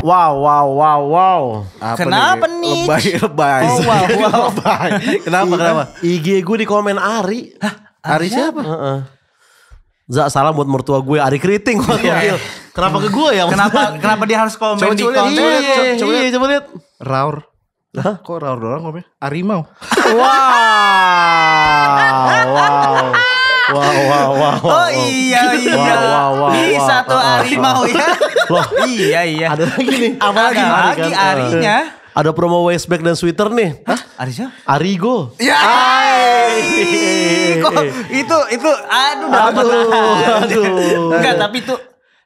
Wow, wow, wow, wow. Apa kenapa nih? Lebay, lebay. Oh, wow, wow. lebay. Kenapa, iya. kenapa? IG gue di komen Ari. Hah? Ari, siapa? Uh -uh. Zak salam buat mertua gue Ari Keriting yeah. Iya. Iya. Kenapa ke gue ya? Kenapa kenapa dia harus komen coba, di coba komen? Liat, coba, liat, coba, liat. coba lihat. Raur. Hah? Kok Raur doang komennya? Arimau. wow. wow. Wow, wow, wow! Oh iya, iya. Wow, wow, wow, Bisa tuh Ari mau ya. Loh, iya, iya. Ada lagi nih. Apa lagi? Ada lagi kan? Arinya. Eh, ada promo bag dan sweater nih. Hah? Arisa? sih? Arigo. Ya. Kok itu itu aduh aduh. Aduh. Enggak, tapi itu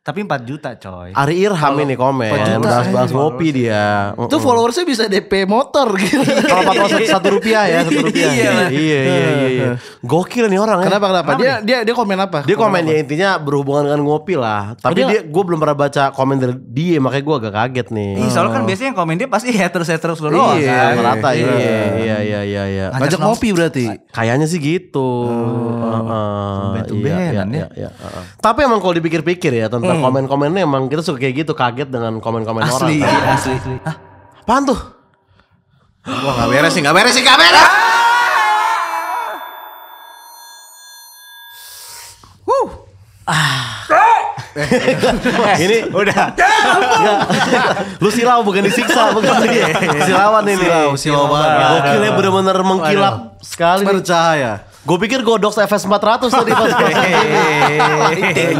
tapi 4 juta coy. Ari Irham ini komen. Bahas-bahas eh. kopi dia. Itu followersnya bisa DP motor gitu. Kalau ratus satu rupiah ya. Satu rupiah. iya, iya, iya, iya, iya. Gokil nih orang ya. kenapa, Kenapa, Dia, dia, dia komen apa? Dia komen, ya intinya berhubungan dengan ngopi lah. Tapi dia, gue belum pernah baca komen dari dia. Makanya gue agak kaget nih. Iya, soalnya kan biasanya yang komen dia pasti haters-haters lo Iya, merata kan? iya, iya. Iya, iya, iya. iya. Ngajak ngopi berarti? Kayaknya sih gitu. tumben oh, tumben ya. Tapi emang kalau dipikir-pikir ya tentang hmm. komen-komennya emang kita suka kayak gitu kaget dengan komen-komen orang. Asli, kan? asli, asli. Hah? Apaan tuh? Wah, nggak beres sih, nggak beres sih, nggak beres. Wuh. Ah. ini udah lu silau bukan disiksa bukan silawan ini silau silawan gokilnya bener-bener mengkilap sekali bercahaya Gue pikir Godox FS400 tadi pas Lighting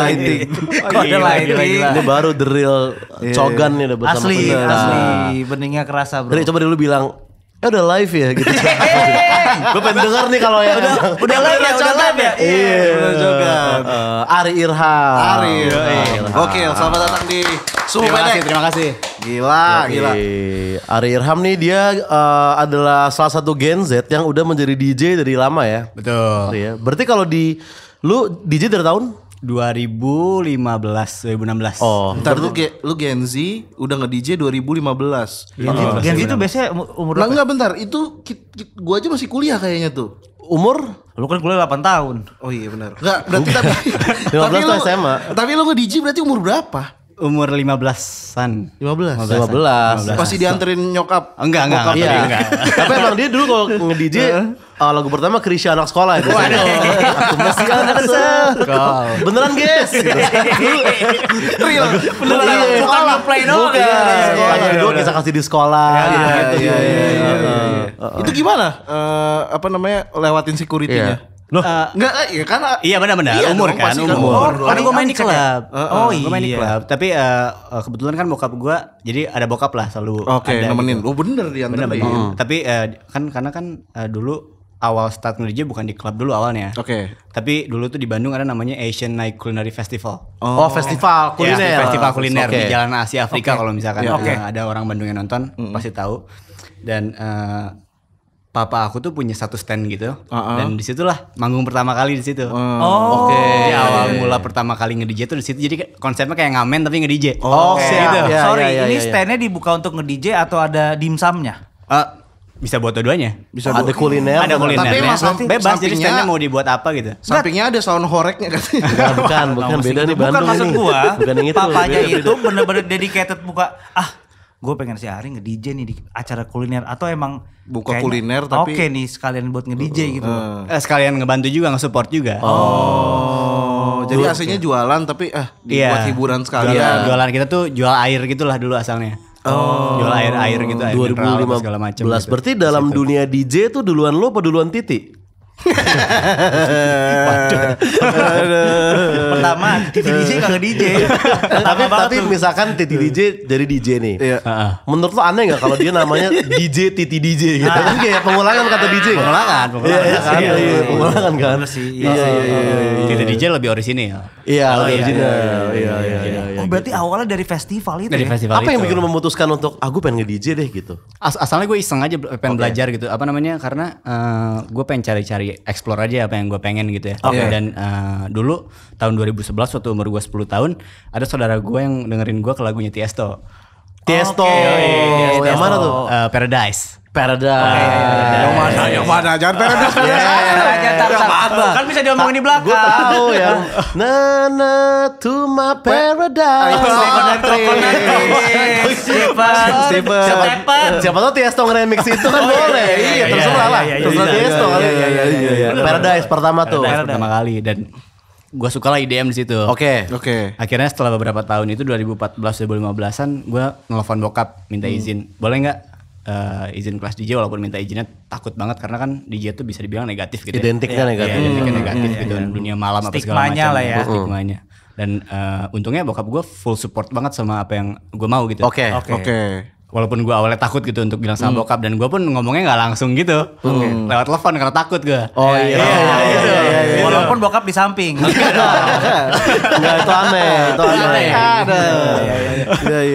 Lighting Kok ada lighting Ini baru the real iya. Cogan nih udah bersama Asli bener. Asli Beningnya kerasa bro Dari coba dulu bilang ya udah live ya gitu. gue pengen denger nih kalau ya udah, udah live ya, udah live ya. Iya uh, Ari Irham. Ari Irham. Oke, selamat datang di Suhu terima Pendek. Kasih, terima kasih. Gila, Yogi. gila. Ari Irham nih dia uh, adalah salah satu Gen Z yang udah menjadi DJ dari lama ya. Betul. Iya. Berarti kalau di lu DJ dari tahun 2015 2016. Oh, bentar lu lu Gen Z udah nge-DJ 2015. Gen Z, oh. Gen Z itu biasanya umur berapa? Nah, enggak bentar, itu gua aja masih kuliah kayaknya tuh umur Lu kan kuliah 8 tahun. Oh iya benar. Enggak, berarti tapi 15 tapi lu, SMA. Tapi lu nge-DJ berarti umur berapa? umur 15-an. lima belas lima belas Pasti dianterin nyokap. Enggak, enggak, enggak. iya. enggak. Tapi emang dia dulu kalau nge-DJ uh, lagu pertama Krisya anak sekolah itu. Waduh. Aku masih anak sekolah. Beneran, guys. Gitu. Gitu. Real. Beneran. Iya. Bukan nge-play doang. Bukan. Iya, iya, Gue kita kasih di sekolah. Iya, gitu. iya, iya. Itu gimana? Eh, apa namanya? Lewatin security-nya? Loh, uh, enggak ya kan iya benar-benar iya, umur kan, kan umur. Kan umur. Eh, oh, kan gue main di klub. Uh, uh, oh iya. Gue main di klub. Tapi uh, kebetulan kan bokap gue jadi ada bokap lah selalu Oke, okay, nemenin. Gitu. Oh bener dia bener, bener. Uh. Tapi uh, kan karena kan uh, dulu awal start kerja bukan di klub dulu awalnya. Oke. Okay. Tapi dulu tuh di Bandung ada namanya Asian Night Culinary Festival. Oh, oh festival iya, kuliner. Ya, festival kuliner okay. di Jalan Asia Afrika okay. kalau misalkan iya, okay. ada orang Bandung yang nonton mm -hmm. pasti tahu. Dan papa aku tuh punya satu stand gitu uh -uh. dan disitulah manggung pertama kali di situ. Uh. Oh, oke. Okay. Jadi awal mula pertama kali nge DJ tuh di situ. Jadi konsepnya kayak ngamen tapi nge DJ. Oh, okay. gitu. Yeah, Sorry, yeah, yeah, ini yeah, yeah. standnya dibuka untuk nge DJ atau ada dimsumnya? Uh, ah. bisa buat dua-duanya. Bisa oh, ada kuliner. Ada kuliner. Tapi mas, bebas jadi standnya mau dibuat apa gitu. Sampingnya ada sound horeknya katanya. Nah, bukan, bukan beda nih Bandung. Bukan maksud gua. bukan yang itu. Papanya itu bener-bener dedicated buka ah gue pengen si Ari nge-DJ nih di acara kuliner atau emang buka kayaknya, kuliner tapi oke okay nih sekalian buat nge-DJ uh, gitu. Uh. Eh, sekalian ngebantu juga nge-support juga. Oh. oh. Jadi Duh, iya. aslinya ya. jualan tapi eh iya. dibuat yeah. hiburan sekalian. Jualan, jualan kita tuh jual air gitulah dulu asalnya. Oh. Jual air-air gitu air 2015 segala macam. Gitu. Berarti dalam dunia DJ tuh duluan lo apa duluan Titi? Pertama Titi DJ kagak DJ. tapi tapi misalkan Titi DJ iya. jadi DJ nih. Iya. Menurut lo aneh nggak kalau dia namanya DJ Titi DJ gitu? Nah. Kan kayak pengulangan kata DJ. Pengulangan, iya, iya, pengulangan. iya, pengulangan kan. Iya, Titi DJ lebih orisinil. Oh, iya, orisinil. Iya, iya, iya. Berarti gitu. gitu. awalnya dari festival itu. Dari ya? festival Apa yang bikin lo memutuskan untuk aku pengen nge-DJ deh gitu? Asalnya gue iseng aja pengen belajar gitu. Apa namanya? Karena eh, gue pengen cari-cari explore aja apa yang gue pengen gitu ya. Okay. Dan uh, dulu tahun 2011 waktu umur gue 10 tahun ada saudara gue yang dengerin gue ke lagunya Tiesto. Tiesto. Okay. Oh, Tiesto. Yang mana tuh? Uh, Paradise. Paradise. Iya, iya, iya. Yang mana? Yang mana? Jangan Paradise. Jangan, jangan, jangan, Kan bisa diomongin di belakang. Gue tahu ya. Nana to my paradise. Stephen. Stephen. Stephen. Siapa tau Tiesto remix itu kan oh, boleh. Iya, terserah lah. Terserah Tiesto kali. Paradise pertama tuh. Pertama kali dan gue suka lah IDM di situ. Oke. Okay. Oke. Okay. Akhirnya setelah beberapa tahun itu 2014 2015-an gue nelfon bokap minta hmm. izin. Hmm. Boleh nggak uh, izin kelas DJ walaupun minta izinnya takut banget karena kan DJ itu bisa dibilang negatif gitu. Identiknya ya. Kan iya, negatif. Ya, identiknya kan hmm. negatif hmm. gitu hmm. dunia malam apa segala macam. lah gitu, ya. Hmm. Stigmanya. Dan uh, untungnya bokap gue full support banget sama apa yang gue mau gitu. Oke. Okay. Oke. Okay. Okay walaupun gue awalnya takut gitu untuk bilang sama hmm. bokap dan gue pun ngomongnya nggak langsung gitu hmm. lewat telepon karena takut gue oh iya iya. Iya, iya, iya, iya, iya, walaupun bokap di samping Iya itu aneh itu aneh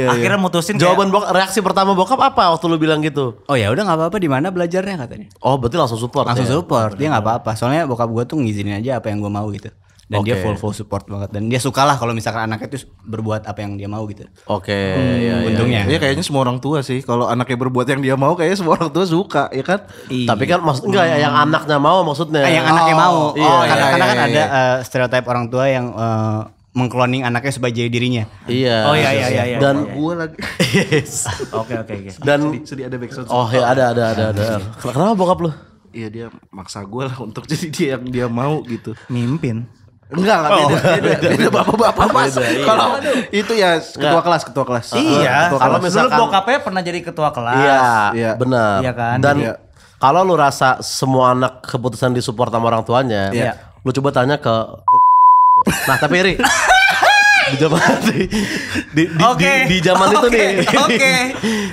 akhirnya mutusin jawaban bokap reaksi pertama bokap apa waktu lu bilang gitu oh ya udah nggak apa-apa di mana belajarnya katanya oh berarti langsung support langsung ya? support dia nggak apa-apa soalnya bokap gue tuh ngizinin aja apa yang gue mau gitu dan okay. dia full full support banget dan dia sukalah kalau misalkan anaknya itu berbuat apa yang dia mau gitu. Oke. Okay, hmm, iya, iya untungnya. Iya. iya, kayaknya semua orang tua sih kalau anaknya berbuat yang dia mau kayaknya semua orang tua suka ya kan. Iya. Tapi kan maksud enggak hmm. yang anaknya mau maksudnya. Eh, yang oh, anaknya mau. Iya, oh, iya, karena, iya, karena kan iya, ada uh, eh, stereotip orang tua yang uh, mengkloning anaknya sebagai dirinya. Iya. Oh iya iya iya. iya. Dan oh, iya. gue lagi. Oke oke oke. Dan sedih, ada backsound. Oh ya ada ada ada ada. Kenapa bokap lu? Iya dia maksa gue lah untuk jadi dia yang dia mau gitu. Mimpin. Enggak, enggak oh. beda. beda. Beda, beda bapak-bapak mas. Iya. Kalau itu ya ketua enggak. kelas, ketua kelas. Iya. Ketua kalau kelas. misalkan dulu bokapnya pernah jadi ketua kelas. Iya, iya. benar. Iya kan. Dan iya. kalau lu rasa semua anak keputusan disupport sama orang tuanya, iya. lu coba tanya ke Nah, tapi Ri, di zaman di di, okay. di, di zaman okay. itu nih. Okay.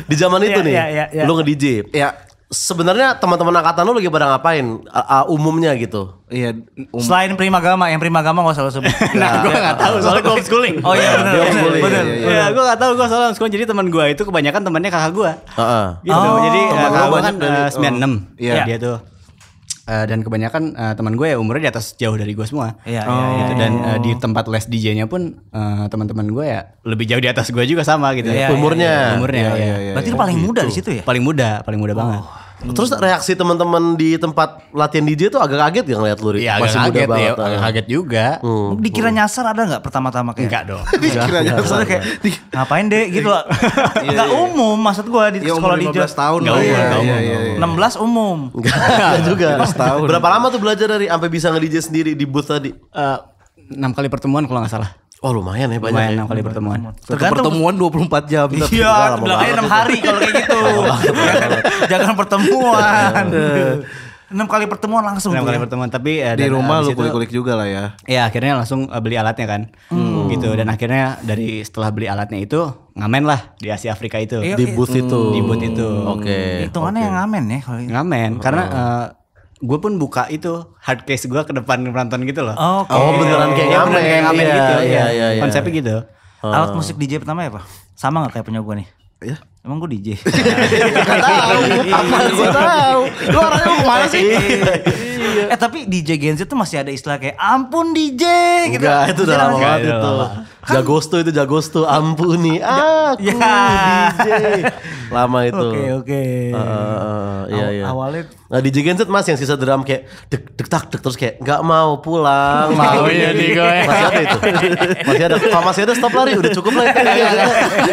di zaman itu yeah, nih. Yeah, yeah, yeah. Lu nge-DJ. Yeah sebenarnya teman-teman angkatan lu lagi pada ngapain uh, umumnya gitu? Iya. Um. Selain gama, yang primagama gak usah lo sebut. nah, nah gue gak tahu soalnya gue homeschooling. Oh iya benar. Iya, Benar. Iya, iya, iya, iya. gue gak tahu gue soalnya homeschooling. Jadi teman gue itu kebanyakan temannya kakak gue. Heeh. Uh -uh. Gitu. Oh, jadi uh, kakak gue kan, kan eh, sembilan enam. Oh. Iya. iya. Dia tuh. Uh, dan kebanyakan uh, teman gue ya umurnya di atas jauh dari gue semua. Iya, oh. iya, gitu. Dan uh, di tempat les DJ-nya pun uh, teman-teman gue ya lebih jauh di atas gue juga sama gitu. Iya, umurnya. Iya, umurnya. Iya, iya, iya, Berarti iya, paling muda di situ ya? Paling muda, paling muda oh. banget. Hmm. Terus reaksi teman-teman di tempat latihan DJ itu agak kaget gak ngeliat lu? Iya, iya agak kaget eh. ya, agak kaget juga. Hmm. Dikira hmm. nyasar ada gak pertama-tama kayak? Enggak dong. Dikira nyasar. Maksudnya kayak, ngapain deh gitu. Enggak iya, iya, umum maksud gue di ya, sekolah DJ. 15 tahun. Enggak umum, enggak umum. Iya, iya, iya. 16 umum. Enggak juga. 15 tahun. Berapa lama tuh belajar dari sampai bisa nge-DJ sendiri di booth tadi? Uh, eh, 6 kali pertemuan kalau gak salah oh, lumayan ya banyak lumayan ya. 6 kali pertemuan. Satu pertemuan 24 jam. Iya, belakangnya 6 hari kalau kayak gitu. Jangan pertemuan. 6 iya. kali pertemuan langsung. 6 kali ya? pertemuan, tapi ya, di rumah eh, lu kulik-kulik juga lah ya. Iya, akhirnya langsung eh, beli alatnya kan. Hmm. Gitu dan akhirnya dari setelah beli alatnya itu ngamen lah di Asia Afrika itu. Iya, di iya. booth itu. Di booth itu. Oke. Okay. Hitungannya okay. ngamen ya kalau Ngamen karena oh gue pun buka itu hard case gue ke depan penonton gitu loh. Oh, okay. oh beneran kayak ngamen, kayak ngamen iya, gitu. Ya. Iya, iya, iya. Konsepnya gitu. Oh. Alat musik DJ pertama ya Pak? Sama gak kayak punya gue nih? Iya. Emang gue DJ? Gak tau, apa gue tau. Lu orangnya mau kemana sih? Iya. eh tapi DJ Gen Z tuh masih ada istilah kayak ampun DJ gitu. Enggak, itu udah lama gitu. banget itu. Kan Jagosto itu Jagosto, ampuni aku ya. DJ. Lama itu. Oke, okay, oke. Okay. Uh, uh, iya, iya. Awalnya Nah, DJ Genset Mas yang sisa drum kayak dek dek tak dek terus kayak nggak mau pulang. mau iya, ya di gue. Masih ada itu. Masih ada. masih ada stop lari udah cukup lah. itu Ya.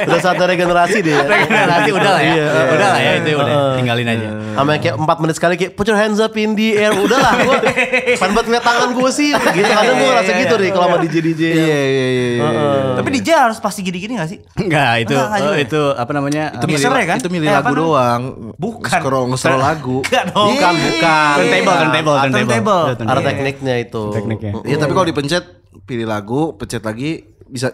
udah saatnya regenerasi deh. Regenerasi udah lah ya. Iya. Udah lah ya itu udah tinggalin aja. Sama kayak 4 menit sekali kayak put your hands up in the air. Udah lah gue. Pan buat ngeliat tangan gue sih. Gitu kadang gue ngerasa gitu deh kalau sama DJ DJ. Iya iya iya. iya iya. Tapi DJ harus pasti gini-gini gak sih? Enggak, itu enggak, enggak oh, ya? itu apa namanya? Itu uh, milih, ya kan? Itu milih eh, lagu doang. Bukan. Scroll scroll lagu. Enggak dong. Bukan, bukan. Iya. Turntable, turntable, turntable. Iya, Ada iya, tekniknya itu. Tekniknya. Iya, tapi kalau dipencet pilih lagu, pencet lagi bisa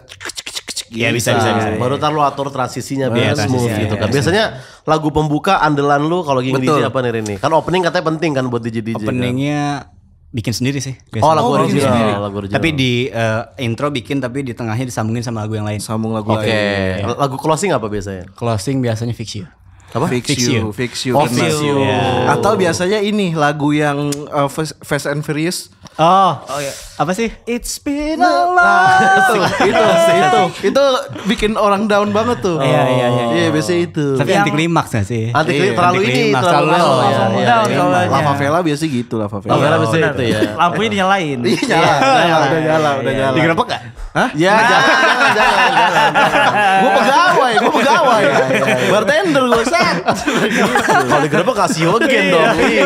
Iya bisa, bisa, bisa, bisa. Gitu. Baru ntar lu atur transisinya biar smooth transisi, gitu kan. Ya, Biasanya lagu pembuka andalan lu kalau gini DJ apa nih ini? Kan opening katanya penting kan buat DJ DJ. Kan? Openingnya kan? bikin sendiri sih. Oh, biasanya. Oh lagu oh, original. Sendiri. Lagu original. Tapi di uh, intro bikin tapi di tengahnya disambungin sama lagu yang lain. Sambung lagu okay. lain. Oke. Lagu closing apa biasanya? Closing biasanya fix you. Apa? Fix, fix you. Fix you. Oh, fix you. Yeah. Atau biasanya ini lagu yang uh, Fast and Furious Oh. Oh ya. Apa sih? It's been a nah, long nah, itu, itu, itu, itu bikin orang down banget tuh. Iya, iya, iya. Iya, iya. biasanya itu. Tapi anti klimaks gak sih? Anti klimaks iya, terlalu ini, terlalu down. Iya, Lava Vela biasanya gitu, Lava Vela. Lava Vela biasanya itu ya. Lampunya dinyalain. Iya, nyala. Udah nyala, udah nyala. Digerebek gak? Hah? Ya, nah. jangan, jangan, jangan, jangan, jangan. Gue pegawai, gue pegawai. Iya, iya, iya. Bartender gue sih. Kalau di gerobak kasih Yogen dong. Iya.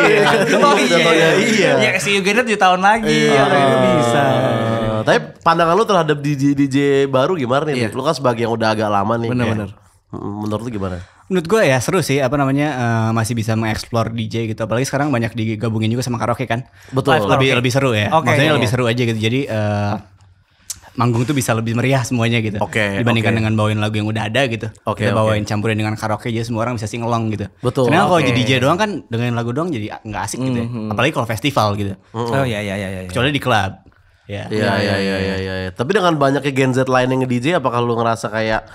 Oh, iya. Iya. Ya kasih Yogen tujuh tahun lagi. Iya. Itu bisa. Eh, tapi pandangan lu terhadap DJ, DJ baru gimana nih? Iya. Lu kan sebagai yang udah agak lama nih. Benar-benar. Ya. Eh, menurut lu gimana? menurut gue ya seru sih apa namanya uh, masih bisa mengeksplor DJ gitu apalagi sekarang banyak digabungin juga sama karaoke kan betul Live lebih karaoke. lebih seru ya okay, maksudnya iya. lebih seru aja gitu jadi uh, manggung tuh bisa lebih meriah semuanya gitu. Oke. Okay, dibandingkan okay. dengan bawain lagu yang udah ada gitu. Oke. Okay, bawain okay. campurin dengan karaoke aja semua orang bisa singelong gitu. Betul. Karena okay. kalau jadi DJ doang kan dengan lagu doang jadi nggak asik mm -hmm. gitu. Ya. Mhm. Apalagi kalau festival gitu. Mm -hmm. Oh iya iya iya ya. Kecuali di klub. Ya. Iya. Iya iya iya iya. Tapi dengan banyaknya Gen Z lain yang nge-DJ apakah lu ngerasa kayak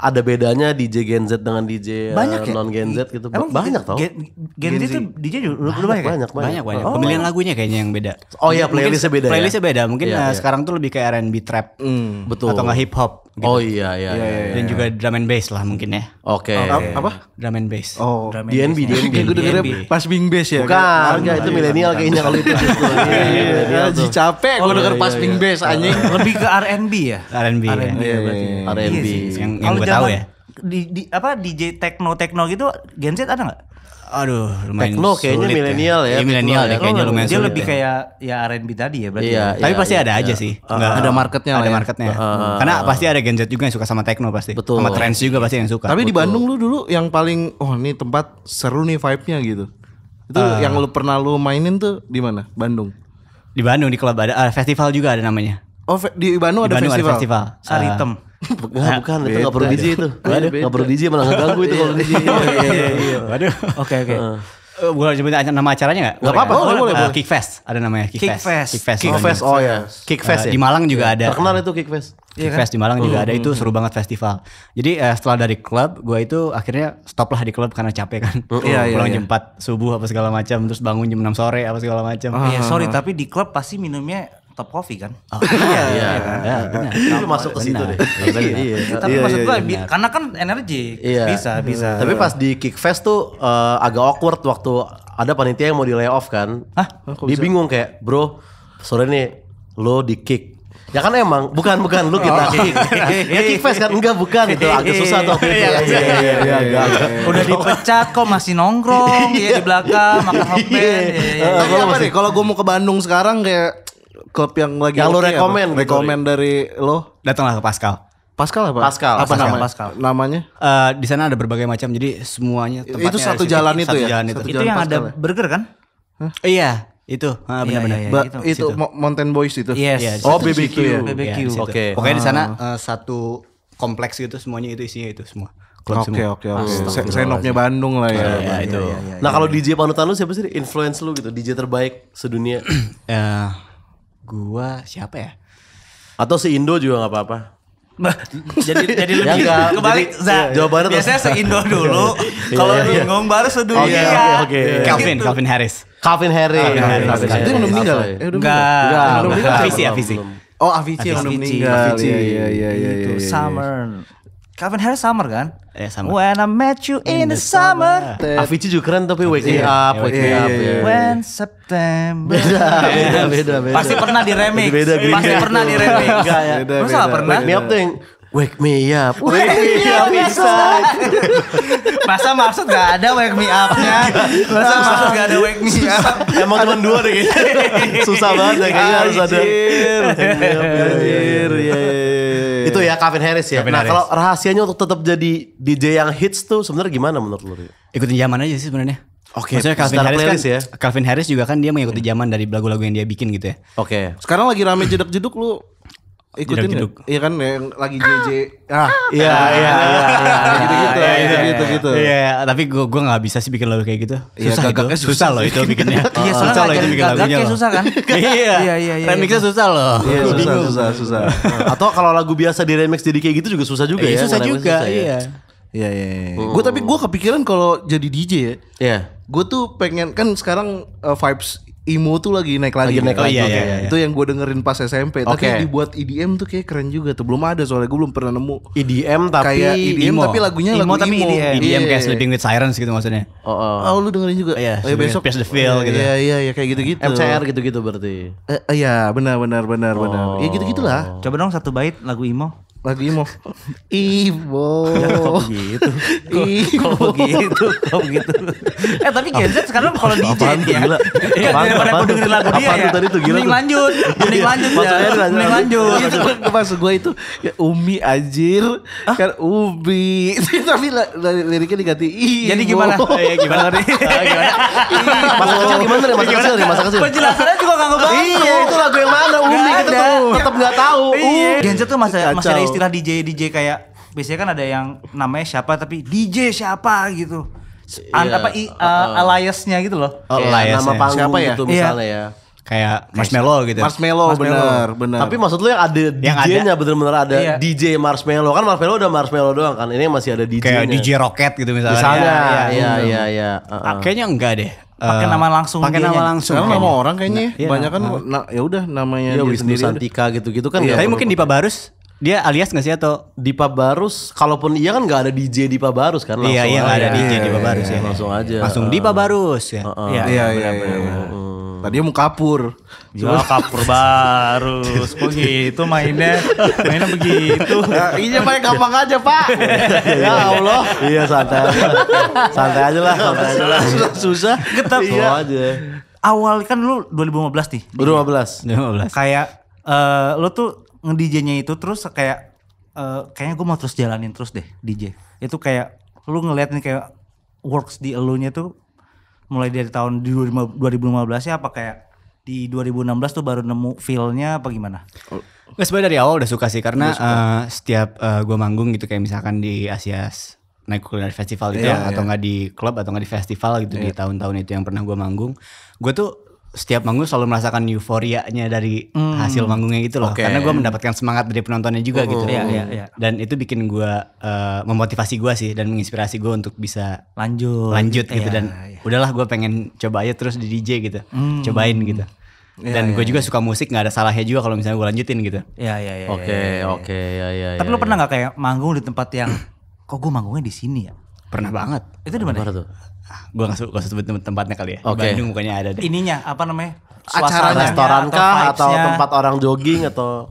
ada bedanya DJ Gen Z dengan DJ eh, banyak ya? non Gen Z gitu. Emang banyak tau? Gen, Gen, Z itu DJ juga banyak, banyak, ya? banyak, banyak, banyak, banyak. Oh, Pemilihan lagunya kayaknya yang beda. Oh iya, playlistnya beda. Ya? Playlistnya beda. Mungkin ya, nah, sekarang tuh lebih kayak R&B trap, mm, betul. Atau nggak hip hop. Gitu. Oh iya iya, iya iya, iya iya. Dan juga drum and bass lah mungkin ya. Oke. Okay. Oh, apa? Drum and bass. Oh. Drum and DNB DNB. Gue dengerin pas Bing Bass ya. Bukan, enggak itu milenial kayaknya kalau itu. Iya, capek gue oh, denger pas Bing Bass anjing. Lebih ke R&B ya. R&B. R&B. R&B. Yang tahu ya. Di, di apa DJ techno techno gitu Gen Z ada nggak? Aduh, lumayan sulit kayaknya milenial ya. Iya milenial ya, kayaknya oh, lumayan Dia sulit lebih ya. kayak ya R&B tadi ya berarti. Iya, ya. Iya, Tapi iya, pasti iya, ada iya. aja sih. uh, ada marketnya Ada ya. marketnya. Uh, uh, Karena pasti ada Gen Z juga yang suka sama techno pasti. Betul. Sama trends juga pasti yang suka. Tapi di Bandung lu dulu yang paling oh ini tempat seru nih vibe-nya gitu. Itu uh, yang lu pernah lu mainin tuh di mana? Bandung. Di Bandung di klub ada uh, festival juga ada namanya. Oh, di Bandung ada Bandung festival. Ada festival. Saritem. Uh, Nah, bukan, itu gak perlu DJ itu. Gak perlu DJ malah ganggu itu kalau iya, DJ. Iya, iya, Waduh. Oke, oke. Ah. Eh, boleh sebutin nama acaranya gak? Gak apa-apa, boleh, boleh. Kick eh, Kickfest, ada namanya kick fest kick fest oh ya. Kickfest ya? Di Malang juga ada. Terkenal itu kick fest kan? kick fest di Malang juga hmm. ada, itu seru banget festival. Jadi setelah dari klub, gue itu akhirnya stop lah di klub karena capek kan. Hmm. Pulang jam 4 subuh apa segala macam, terus bangun jam enam sore apa segala macam. Iya ah. sorry, tapi di klub pasti minumnya top coffee kan? Oh, iya, iya, iya, Iya, kan? iya, iya. masuk ke situ deh. Iya, Tapi iya, maksud karena kan energi iya. bisa bisa. Tapi pas di kick fest tuh uh, agak awkward waktu ada panitia yang mau di layoff kan. Hah? Dia bingung kayak, "Bro, sore ini lo di kick Ya kan emang bukan bukan lu kita oh. kick. ya kick fest kan enggak bukan itu agak susah tuh. Iya iya iya iya. Udah dipecat kok masih nongkrong ya di belakang makan hotpan. Iya, iya. Tapi apa nih kalau gue mau ke Bandung sekarang kayak klub yang lagi yang lo rekomend gitu, rekomend dari lo datanglah ke Pascal Pascal apa? Pascal. Apa Pascal. namanya? Pascal. Namanya? Uh, di sana ada berbagai macam. Jadi semuanya tempatnya itu satu jalan itu ya. Jalan itu. itu yang ada ya? burger kan? Huh? Iya, itu. Ah, iya, benar-benar. Iya, iya, gitu. itu, itu Mountain Boys itu. Yes. yes. Iya, oh, BBQ. Ya. BBQ. Ya, oke. Okay. Pokoknya di sana uh, satu kompleks gitu semuanya itu isinya itu semua. Oke oke oke. Senopnya Bandung lah ya. Iya, iya, itu. Iya, iya, nah, iya, kalau DJ panutan lu siapa sih? Influence lu gitu, DJ terbaik sedunia. Ya gua siapa ya? Atau si Indo juga nggak apa-apa. jadi jadi ya lebih ya enggak, kebalik jadi, Zah. Iya, iya. Jawabannya biasanya Indo iya, dulu. kalau iya, iya. bingung baru sedunia. Oke, okay, okay, okay. Calvin, gitu. Calvin Harris. Calvin Harris. Calvin Harris. Calvin Harris. Itu belum meninggal. enggak. Belum meninggal. Avicii, Avicii. Oh, Avicii yang belum meninggal. Avicii. Iya, iya, gitu, iya, iya. Summer. Calvin Harris summer kan? Eh summer. When I met you in, in the, the summer. summer. Eh, Avicii juga keren tapi wake me iya, up, iya, wake me iya, yeah, up. Yeah, When September. Beda, beda, beda, beda. Pasti pernah di remix. Beda, beda, Pasti pernah di remix. Enggak ya. Beda, Masa pernah? Wake me up tuh yang Wake me up, wake, me up inside. Masa maksud gak ada wake me up-nya? Masa maksud gak ada wake me up? Emang cuma dua deh kayaknya. Susah banget ya kayaknya harus ada. Anjir, anjir, anjir ya Calvin Harris ya. Calvin nah kalau rahasianya untuk tetap jadi DJ yang hits tuh sebenarnya gimana menurut lu? Ikutin zaman aja sih sebenarnya. Oke. Okay, Maksudnya Calvin Harris kan, ya. Calvin Harris juga kan dia mengikuti zaman dari lagu-lagu yang dia bikin gitu ya. Oke. Okay. Sekarang lagi rame jeduk-jeduk lu ikutin ya Iya kan yang lagi JJ. Ah. Iya, ah, iya iya ah, iya gitu-gitu iya, iya, gitu gitu. Iya, tapi gua gua enggak bisa sih bikin lagu kayak gitu. Susah ya, itu. Susah, susah loh itu bikinnya. Iya, susah loh itu bikin lagunya. loh susah kan? Iya. Iya iya Remixnya susah loh. Iya, susah susah susah. Atau kalau lagu biasa di remix jadi kayak gitu juga susah juga ya. Susah juga, ya. iya. Iya iya. Ya. Gue tapi gue kepikiran kalau jadi DJ ya. Iya. Yeah. Gue tuh pengen kan sekarang uh, vibes Imo tuh lagi naik lagi. Lagi kan? naik lagi. Iya, iya, iya. Itu yang gue dengerin pas SMP. Okay. Tapi dibuat EDM tuh kayak keren juga tuh. Belum ada soalnya gue belum pernah nemu. EDM tapi kayak EDM Imo. tapi lagunya Imo, lagu tapi Imo. EDM, EDM yeah. kayak iya, iya. Sleeping with Sirens gitu maksudnya. Oh, oh, oh. oh lu dengerin juga. Iya, oh, ya, besok Pierce the Feel iya, gitu. Iya, iya, iya kayak gitu-gitu. MCR gitu-gitu berarti. Eh, eh, iya, benar benar benar oh. benar. Iya gitu-gitulah. Coba dong satu bait lagu Imo lagi mau Ibo ya, kok begitu kok, kok begitu kok begitu eh tapi Gen Z sekarang kalau DJ apaan ya gila daripada aku dengerin lagu dia ya tadi tuh gila mending iya, iya. Ya. lanjut mending lanjut ya mending lanjut itu pas kan gue itu ya Umi anjir kan Ubi tapi liriknya diganti Ibo jadi gimana ya gimana nih masa kecil gimana nih masa kecil nih masa kecil penjelasannya juga gak ngebantu iya itu lagu yang mana Umi kita tetap gak tahu iya. Gen Z tuh masih masih istilah DJ DJ kayak biasanya kan ada yang namanya siapa tapi DJ siapa gitu. An, yeah. apa i, uh, uh, aliasnya gitu loh. Oh, aliasnya. alias nama panggung siapa ya? gitu iya. misalnya yeah. ya kayak marshmallow gitu. Marshmallow, ya? marshmallow. bener benar. Tapi maksud lu yang ada DJ-nya bener-bener ada iya. DJ marshmallow. Kan marshmallow udah marshmallow doang kan. Ini masih ada DJ-nya. Kayak DJ roket gitu misalnya. Misalnya, iya iya iya. iya. iya uh-uh. ah, kayaknya enggak deh. Pakai eh, nama langsung. Pakai nama langsung. Karena nama orang kayaknya. Banyak kan nah. ya udah namanya ya, dia Santika gitu-gitu kan. Tapi mungkin di Barus dia alias gak sih atau Dipa Barus, kalaupun iya kan gak ada DJ Dipa Barus kan iya, langsung. Iya, iya gak ada DJ iya, Dipa Barus iya, ya. Langsung aja. Langsung uh, Dipa Barus ya. Uh, iya, iya, iya. iya, iya. Mm. Tadinya mau kapur. Ya kapur baru. begitu mainnya. Mainnya begitu. Nah, eh, ini iya, paling gampang aja pak. Iya, ya Allah. Iya santai. Santai aja lah. Santai aja lah. Susah. susah. Getap. Iya. aja. Awal kan lu 2015 nih. 2015. 2015. Kayak uh, lu tuh nge-DJ-nya itu terus kayak uh, kayaknya gue mau terus jalanin terus deh DJ. Itu kayak lu ngeliat nih kayak works di elunya tuh mulai dari tahun di 2015 ya apa kayak di 2016 tuh baru nemu feel-nya apa gimana? Oh. Gue sebenernya dari awal udah suka sih karena suka. Uh, setiap uh, eh, gue manggung gitu kayak misalkan di Asia naik Culinary festival gitu yeah, ya, atau iya. nggak di klub atau nggak di festival gitu yeah. di iya. tahun-tahun itu yang pernah gue manggung, gue tuh setiap manggung selalu merasakan euforianya dari hmm. hasil manggungnya gitu loh. Okay. Karena gue mendapatkan semangat dari penontonnya juga uh, gitu. Oh, oh, oh. Iya, iya, iya. Dan itu bikin gue uh, memotivasi gue sih dan menginspirasi gue untuk bisa lanjut lanjut gitu iya, dan iya. udahlah gue pengen coba aja terus di DJ gitu. Hmm. Cobain gitu. Iya, dan iya, gue juga iya. suka musik nggak ada salahnya juga kalau misalnya gue lanjutin gitu. Iya iya iya. Oke okay, iya, oke ya ya. Tapi lo pernah nggak kayak manggung di tempat yang kok gue manggungnya di sini ya? Pernah banget. Itu di mana? Tuh? gue gak suka sebut tempatnya kali ya. Okay. Bandung bukannya ada deh. Ininya apa namanya? Acara restoran kah atau tempat orang jogging atau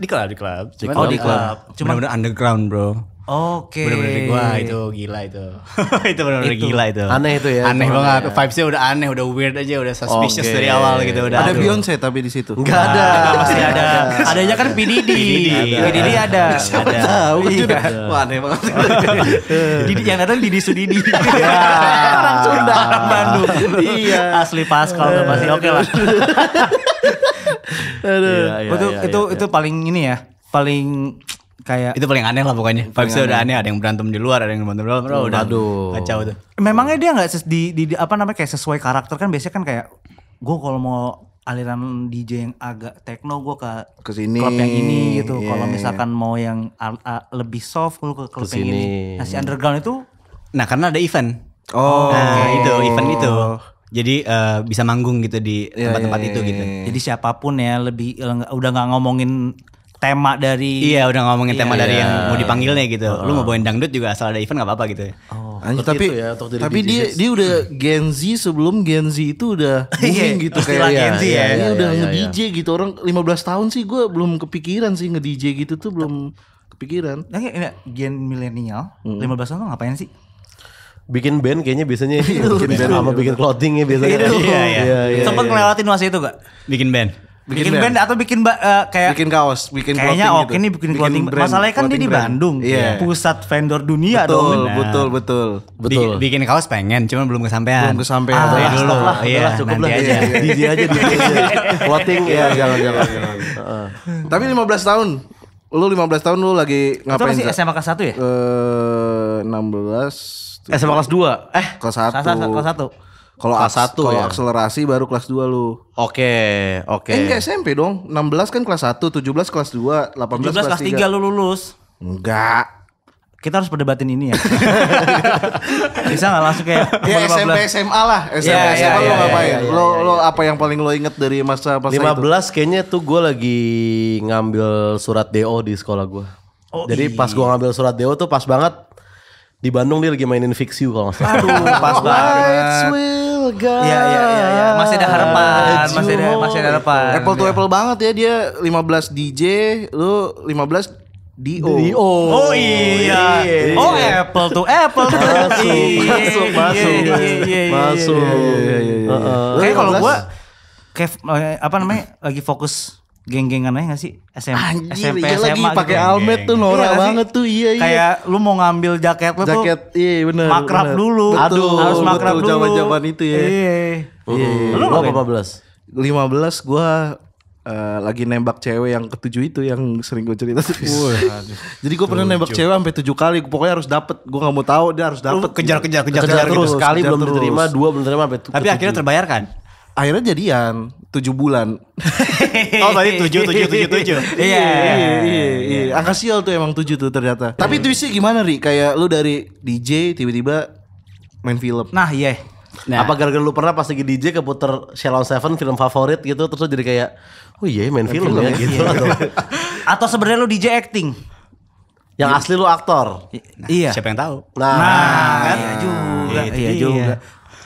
di club di club oh di club Cuma bener, bener underground bro. Oke. Okay. Bener-bener gua itu gila itu. itu bener-bener gila itu. Aneh itu ya. Aneh banget. Ya. Vibesnya udah aneh, udah weird aja, udah suspicious okay. dari awal gitu udah. Ada Beyonce tapi di situ. Gak ada. Pasti ada. Adanya kan Pididi. Pididi ada. Siapa ada. tahu iya. Wah, aneh banget. Didi yang datang Didi Sudidi. Ya. Orang Sunda, orang Bandung. Iya. Asli Pascal tuh masih oke lah. Aduh. Iya, iya, iya, itu itu itu paling ini ya, paling kayak itu paling aneh lah pokoknya paling udah aneh ada yang berantem di luar ada yang berantem di luar udah aduh kacau tuh memangnya dia nggak di, di, di apa namanya kayak sesuai karakter kan biasanya kan kayak gue kalau mau aliran DJ yang agak techno gue ke ke sini klub yang ini gitu yeah. kalau iya, misalkan iya. mau yang al, lebih soft gue ke klub Kesini. yang ini nah si underground itu nah karena ada event oh nah okay. itu event itu jadi uh, bisa manggung gitu di iya, tempat-tempat yeah, yeah, itu gitu jadi siapapun ya lebih eh, udah nggak ngomongin tema dari Iya, udah ngomongin iya, tema iya, dari iya. yang mau dipanggilnya gitu. Uh. Lu mau bawain dangdut juga asal ada event nggak apa-apa gitu. Ya? Oh, Anjir, tapi ya, tapi dia dia udah Gen Z sebelum Gen Z itu udah iya, booming gitu kayak Gen Z ya. Dia udah iya, nge-DJ gitu. Orang 15 tahun sih gue belum kepikiran sih nge-DJ gitu tuh belum kepikiran. Nah, ya, gen milenial hmm. 15 tahun ngapain sih? Bikin band kayaknya biasanya bikin band sama bikin clothing ya biasanya. Iya, iya. Sempat ngelewatin masa itu gak? Bikin band bikin, bikin band. band atau bikin uh, kayak bikin kaos, bikin kayaknya oke gitu. nih bikin, bikin clothing. Brand, Masalahnya kan clothing dia di brand. Bandung, yeah. pusat vendor dunia betul, dong. Nah. Betul, betul, betul. Bikin, bikin kaos pengen, cuman belum kesampaian. Belum kesampaian. Ah, ah dulu. Lah, iya, lah, cukup lah. aja. Iya, iya, iya. di dia aja, dia aja. Clothing ya jalan-jalan. Tapi 15 tahun Lu 15 tahun lu lagi ngapain? Itu masih SMA kelas 1 ya? Eh uh, 16 SMA kelas 2. Eh, kelas 1. Kelas 1. Kalau kelas aks, 1 kalau ya. akselerasi baru kelas 2 lu. Oke, okay, oke. Okay. Eh, enggak SMP dong. 16 kan kelas 1, 17 kelas 2, 18 17 kelas 3. 3 lu lulus. Enggak. Kita harus perdebatin ini ya. Bisa nggak langsung kayak ya, SMP SMA lah. SMP yeah, SMA yeah, lu yeah, ngapain? Yeah, yeah, lo yeah, yeah. lo iya. apa yang paling lo inget dari masa masa 15 itu? 15 kayaknya tuh gue lagi ngambil surat DO di sekolah gue. Oh, Jadi iya. pas gue ngambil surat DO tuh pas banget di Bandung dia lagi mainin Fix You kalau nggak salah. Aduh, pas banget. sweet surga. Iya iya iya ya. masih ada harapan, masih ada masih ada harapan. Apple to ya. apple banget ya dia 15 DJ, lu 15 Dio. Dio. Oh iya. iya. Oh Apple to Apple. masuk, masuk, masuk. Masuk. Iya, iya, kayak kalau gua kayak eh, apa namanya lagi fokus geng-gengan aja gak sih? SM, Anjir, SMP, iya SMA lagi pakai gitu. almet tuh norak iya banget tuh. Iya, iya. Kayak lu mau ngambil jaket lu jaket, tuh. Iya, bener. Makrab bener. dulu. Aduh, harus makrab betul, dulu. Jaman-jaman itu ya. Iya. Oh. Iya. Lu berapa belas? 15 gua uh, lagi nembak cewek yang ketujuh itu yang sering gue cerita Jadi gue pernah nembak cewek sampai tujuh kali, pokoknya harus dapet. Gue nggak mau tahu dia harus dapet. Kejar kejar kejar, kejar, kejar gitu. terus, gitu. sekali belum terus. diterima, dua belum diterima sampai Tapi akhirnya terbayarkan akhirnya jadian tujuh bulan. oh tadi tujuh tujuh tujuh tujuh. Iya iya iya. Angka iya, iya, iya, sial tuh emang tujuh tuh ternyata. Tapi tuh sih gimana ri? Kayak lu dari DJ tiba-tiba main film. Nah iya. Yeah. Nah. Apa gara-gara lu pernah pas lagi DJ keputer Shallow Seven film favorit gitu terus jadi kayak oh iya yeah, main, film, film ya, ya. gitu atau atau sebenarnya lu DJ acting. Yang asli lu aktor. Nah, iya. Siapa yang tahu? Nah, nah kan? iya juga. Iya, iya juga. Iya.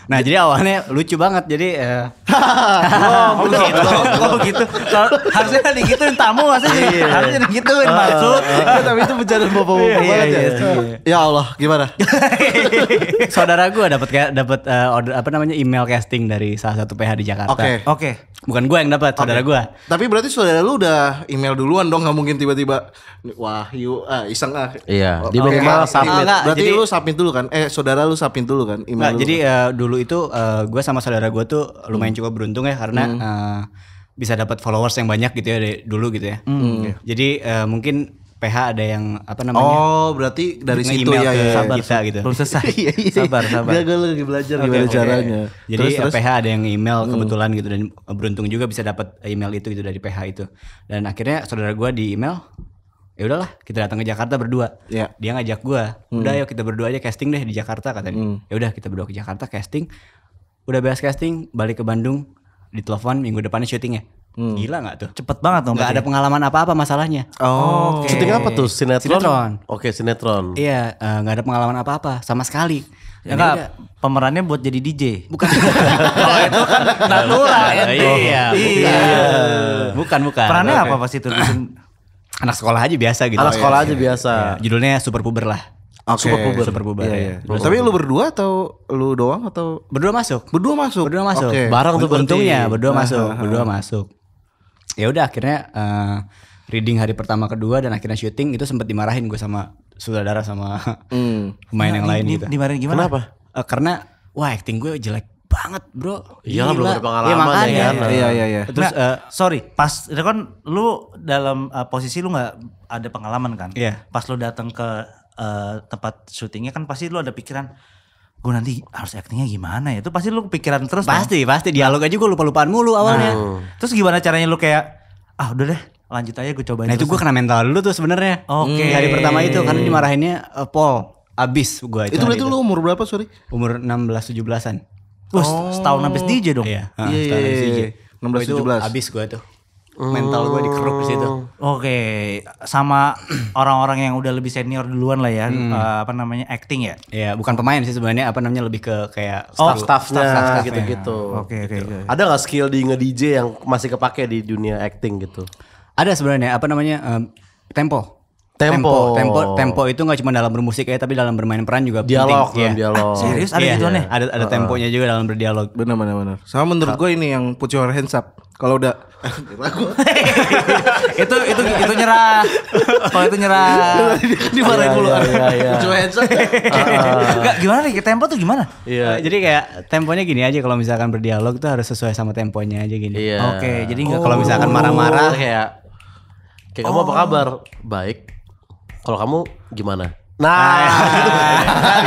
Nah jadi awalnya lucu banget jadi uh, oh, gitu. oh, gitu. harusnya kan digituin tamu maksudnya. Iya. harusnya digituin oh, maksud. Oh, oh. Iya, tapi itu bercanda iya, bapak banget ya. Ya Allah gimana? Saudara gue dapat kayak dapat uh, eh, order apa namanya email casting dari salah satu PH di Jakarta. Oke. Okay. Oke. Okay. Bukan gue yang dapat, saudara okay. gue. Tapi berarti saudara lu udah email duluan dong, nggak mungkin tiba-tiba Wahyu ah, iseng ah. Iya. Di okay. email submit. Berarti jadi, lu submit dulu kan? Eh saudara lu submit dulu kan email. Nah, dulu. jadi uh, dulu dulu itu uh, eh, gue sama saudara gue tuh lumayan hmm. cukup beruntung ya karena hmm. uh, bisa dapat followers yang banyak gitu ya dari dulu gitu ya. Hmm. hmm. Iya. Jadi uh, mungkin PH ada yang apa namanya? Oh, berarti dari situ ya, ya, ya, sabar, kita gitu. Belum selesai. Iya, iya. sabar, sabar. gue lagi belajar okay, gimana okay. caranya. Jadi terus, terus. PH ada yang email hmm. kebetulan hmm. gitu dan beruntung juga bisa dapat email itu gitu dari PH itu. Dan akhirnya saudara gue di email ya udahlah kita datang ke Jakarta berdua yeah. dia ngajak gue hmm. udah hmm. ayo kita berdua aja casting deh di Jakarta katanya hmm. ya udah kita berdua ke Jakarta casting udah beres casting balik ke Bandung ditelepon minggu depannya syutingnya hmm. gila nggak tuh cepet banget dong nggak ada ya? pengalaman apa-apa masalahnya oh okay. syuting apa tuh sinetron, sinetron. oke okay, sinetron iya eh, nggak uh, gak ada pengalaman apa-apa sama sekali Ya enggak, pemerannya buat jadi DJ. Bukan. oh, itu kan natural ya. Iya, iya. Bukan, bukan. Perannya apa pas itu? anak sekolah aja biasa gitu. Anak oh, iya, sekolah iya, aja iya. biasa. Iya. Judulnya super puber lah. Okay. Super puber. Super puber. Iya, iya. iya. Super Tapi lu berdua atau lu doang atau berdua masuk? Berdua masuk. Berdua masuk. Okay. Barang tuh bentuknya berdua nah, masuk, berdua masuk. Ya udah akhirnya uh, reading hari pertama kedua dan akhirnya syuting itu sempat dimarahin gue sama saudara sama mm. pemain nah, yang lain gitu. Dimarahin gimana? Kenapa? Uh, karena wah acting gue jelek banget bro iya belum pengalaman ya, makanya, ya, kan? iya iya iya nah, terus nah, uh, sorry pas itu kan lu dalam uh, posisi lu nggak ada pengalaman kan iya. pas lu datang ke uh, tempat syutingnya kan pasti lu ada pikiran gue nanti harus actingnya gimana ya itu pasti lu pikiran terus kan? pasti kan? pasti dialog aja gue lupa lupaan mulu awalnya nah, hmm. terus gimana caranya lu kayak ah udah deh lanjut aja gue cobain nah itu gue kena mental dulu tuh sebenarnya oke okay. Hmm, hari pertama itu karena dimarahinnya uh, Paul abis gue itu, itu itu lu umur berapa sorry umur enam belas tujuh belasan. Wah, oh. setahun habis DJ dong. Iya, ah, iya, iya, iya, iya, belas 16 17. Habis gue tuh. Mental gue dikeruk di situ. Oh. Oke, okay. sama orang-orang yang udah lebih senior duluan lah ya, hmm. Eh, apa namanya acting ya? Iya, bukan pemain sih sebenarnya, apa namanya lebih ke kayak staff, oh, staff, staff, staff, staff gitu-gitu. Oke, gitu. oke. Ada nggak skill di nge DJ yang masih kepake di dunia acting gitu? Ada sebenarnya, apa namanya um, tempo. Tempo. tempo, tempo, tempo itu nggak cuma dalam bermusik ya, tapi dalam bermain peran juga dialog, penting. ya. dialog. Ah, serius ada yeah. Iya. Gitu nih? Ada ada uh, temponya juga dalam berdialog. Benar benar benar. Sama menurut gue ini yang put your hands up. Kalau udah itu itu itu nyerah. Kalau itu nyerah. di mulu. Iya iya, iya, iya. Put your hands up. Ah. Gak gimana nih tempo tuh gimana? Iya. Yeah. jadi kayak temponya gini aja kalau misalkan berdialog tuh harus sesuai sama temponya aja gini. Yeah. Oke, okay, jadi oh. kalau misalkan marah-marah kayak kayak oh. kamu apa oh. kabar? Baik kalau kamu gimana? Nah, ah, iya.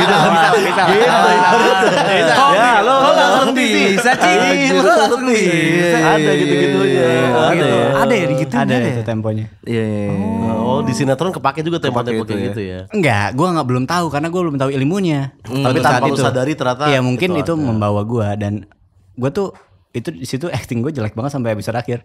gitu. gitu bisa, bisa, gitu. bisa, gitu. ya, lo lo langsung bisa, sih, lo nggak bisa, ada iya, iya. gitu gitu gitunya, ada, ada ya gitu, ada itu ya? temponya, iya, oh. oh di sinetron kepake juga tempo tempo kayak gitu ya, enggak, gue nggak belum tahu karena gue belum tahu ilmunya, hmm, tapi tanpa lu sadari ternyata, Iya mungkin itu membawa gue dan gue tuh itu di situ acting gue jelek banget sampai episode akhir, gue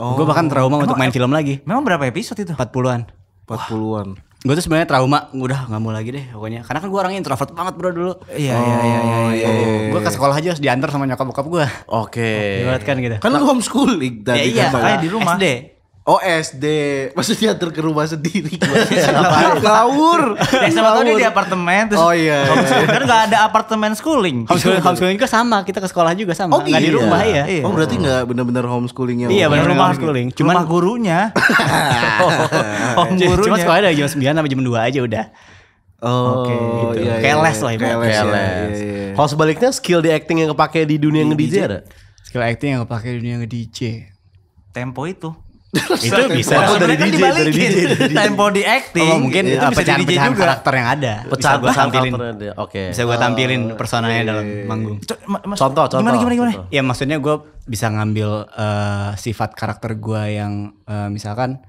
oh. bahkan trauma untuk main film lagi, memang berapa episode itu? 40-an. 40-an gue tuh sebenarnya trauma udah nggak mau lagi deh pokoknya karena kan gue orangnya introvert banget bro dulu iya iya iya iya, oh, iya, iya. iya gue ke iya. sekolah aja harus diantar sama nyokap bokap gue oke okay. kan gitu kan lu homeschooling tadi ya, iya kan ya? di rumah SD Oh SD, maksudnya antar ke rumah sendiri. Ngawur. Ya sama tau dia di apartemen terus. Oh iya. Kan iya, iya. gak ada apartemen schooling. Homeschooling, homeschooling juga sama, kita ke sekolah juga sama. Oh, gak di iya. rumah ya. Oh berarti nggak bener benar homeschoolingnya. Iya bener rumah homeschooling. Cuma gurunya. oh, gurunya. Cuma sekolah dari jam 9 sampai jam 2 aja udah. Oh, Oke. gitu. kayak les lah ibaratnya. Kayak les. Kalau sebaliknya skill di acting yang kepake di dunia nge-DJ ada? Skill acting yang kepake di dunia nge-DJ. Tempo itu itu bisa oh, dari, kan DJ, dari DJ dari DJ tempo di acting oh, mungkin iya. itu bisa jadi DJ juga. karakter yang ada pecah bisa gue tampilin oke bisa gue tampilin oh, personanya dalam manggung contoh contoh gimana gimana gimana contoh. ya maksudnya gue bisa ngambil uh, sifat karakter gue yang uh, misalkan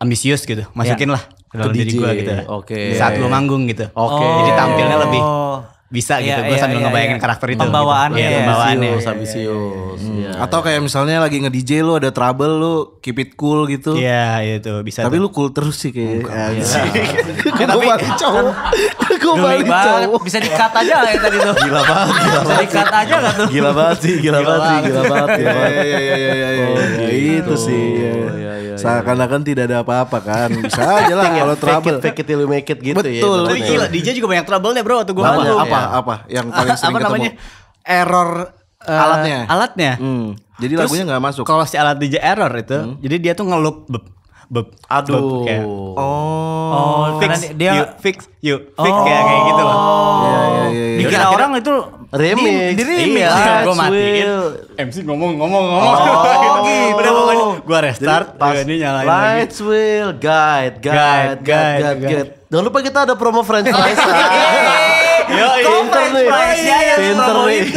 ambisius gitu masukin iya. lah ke dalam DJ. diri gue gitu oke okay. saat gue manggung gitu oke jadi tampilnya lebih oh bisa yeah, gitu gue yeah, sambil yeah, ngebayangin yeah. karakter itu pembawaannya gitu. pembawaannya yeah, ambisius yeah, yeah. hmm. atau kayak misalnya lagi nge DJ lu ada trouble lu keep it cool gitu iya yeah, itu bisa tapi tuh. lu cool terus sih kayak ya. gue tapi balik kan cowok gue balik bisa dikat aja kayak tadi tuh gila banget gila bisa dikat aja gak tuh gila banget sih gila banget sih gila banget ya iya iya iya, iya, iya. Oh, ya gitu. itu sih iya. seakan-akan tidak ada apa-apa kan bisa aja lah kalau trouble fake it till you make it gitu ya betul gila DJ juga banyak trouble nih bro waktu gue apa Iya. apa yang paling sering apa namanya? ketemu? error uh, alatnya alatnya hmm. jadi Terus, lagunya nggak masuk kalau si alat DJ error itu hmm. jadi dia tuh ngeluk beb beb aduh beb, kayak, oh oh fix dia you, fix you fix oh. fix kayak kayak gitu loh ya, ya, ya, ya. dikira orang itu remix di, di remix iya, gue matiin MC ngomong ngomong ngomong oh, gitu oh. pokoknya gue restart Jadi, pas ini nyalain lights lagi. will guide guide guide guide, guide, guide. guide. guide. jangan lupa kita ada promo franchise Yo, pinter nih. Ya, pinter nih.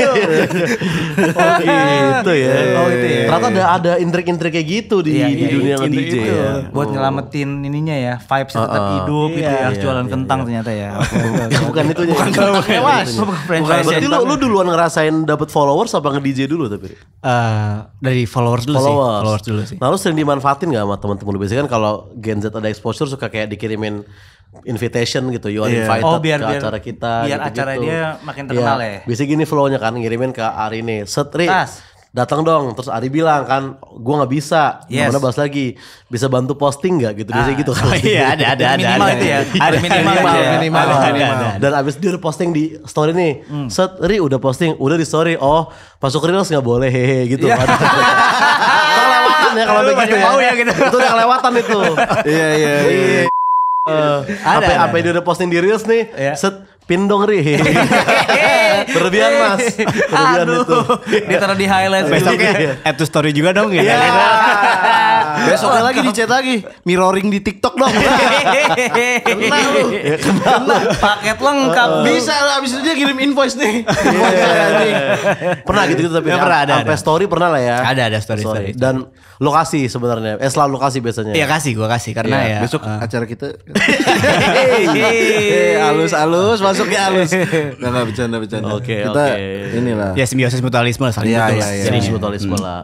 Oh gitu ya. Oh gitu ya. Ternyata ada ada intrik-intrik kayak gitu di iya, di iya, dunia iya. DJ ya. Buat oh. nyelamatin ininya ya, vibes ah, tetap ah. hidup gitu ya. jualan kentang ternyata ya. Bukan itu ya. Bukan Bukan Berarti ya. lu lu duluan ngerasain dapat followers apa nge-DJ dulu tapi? Eh, dari followers dulu sih. Followers dulu sih. Lalu nah, sering dimanfaatin gak sama teman-teman lu biasanya kan kalau Gen Z ada exposure suka kayak dikirimin invitation gitu you are yeah. invited oh, biar, ke biar, acara kita biar gitu, acara gitu. dia makin iya. terkenal yeah. ya biasanya gini flownya kan ngirimin ke Ari nih setri datang dong terus Ari bilang kan gua nggak bisa yes. mana bahas lagi bisa bantu posting nggak gitu biasanya ah, gitu kan oh, iya ada ada ada minimal ada, itu ya ada minimal ada, ya. minimal, ada, ada, minimal. Ada, ada, dan abis dia udah posting di story nih hmm. set Ri udah posting udah di story oh masuk reels nggak boleh hehe gitu yeah. kelewatan ya kalau begitu ya. mau ya gitu itu udah kelewatan itu iya iya iya, iya. Uh, apa, ada, apa yang dia udah posting di Reels nih? Yeah. Set pindong ri. Berlebihan Mas. Berlebihan itu. Ditaruh di highlight. Besoknya gitu ya. add to story juga dong ya. Yeah. Besoknya lagi di chat lagi. Mirroring di TikTok dong. Kena lu. Ya, kena. Paket lengkap. Oh. Bisa lah abis itu dia kirim invoice nih. Iya, iya, iya, pernah gitu-gitu tapi. pernah ada. Sampai story pernah lah ya. Ada ada story. story. Dan lokasi sebenarnya. Eh selalu lokasi biasanya. Iya kasih gue kasih karena ya. Besok eh. acara kita. Alus-alus masuknya alus. Gak gak bercanda bercanda. Oke Kita inilah. Ya simbiosis mutualisme saling ya, ya, ya, Jadi mutualisme lah.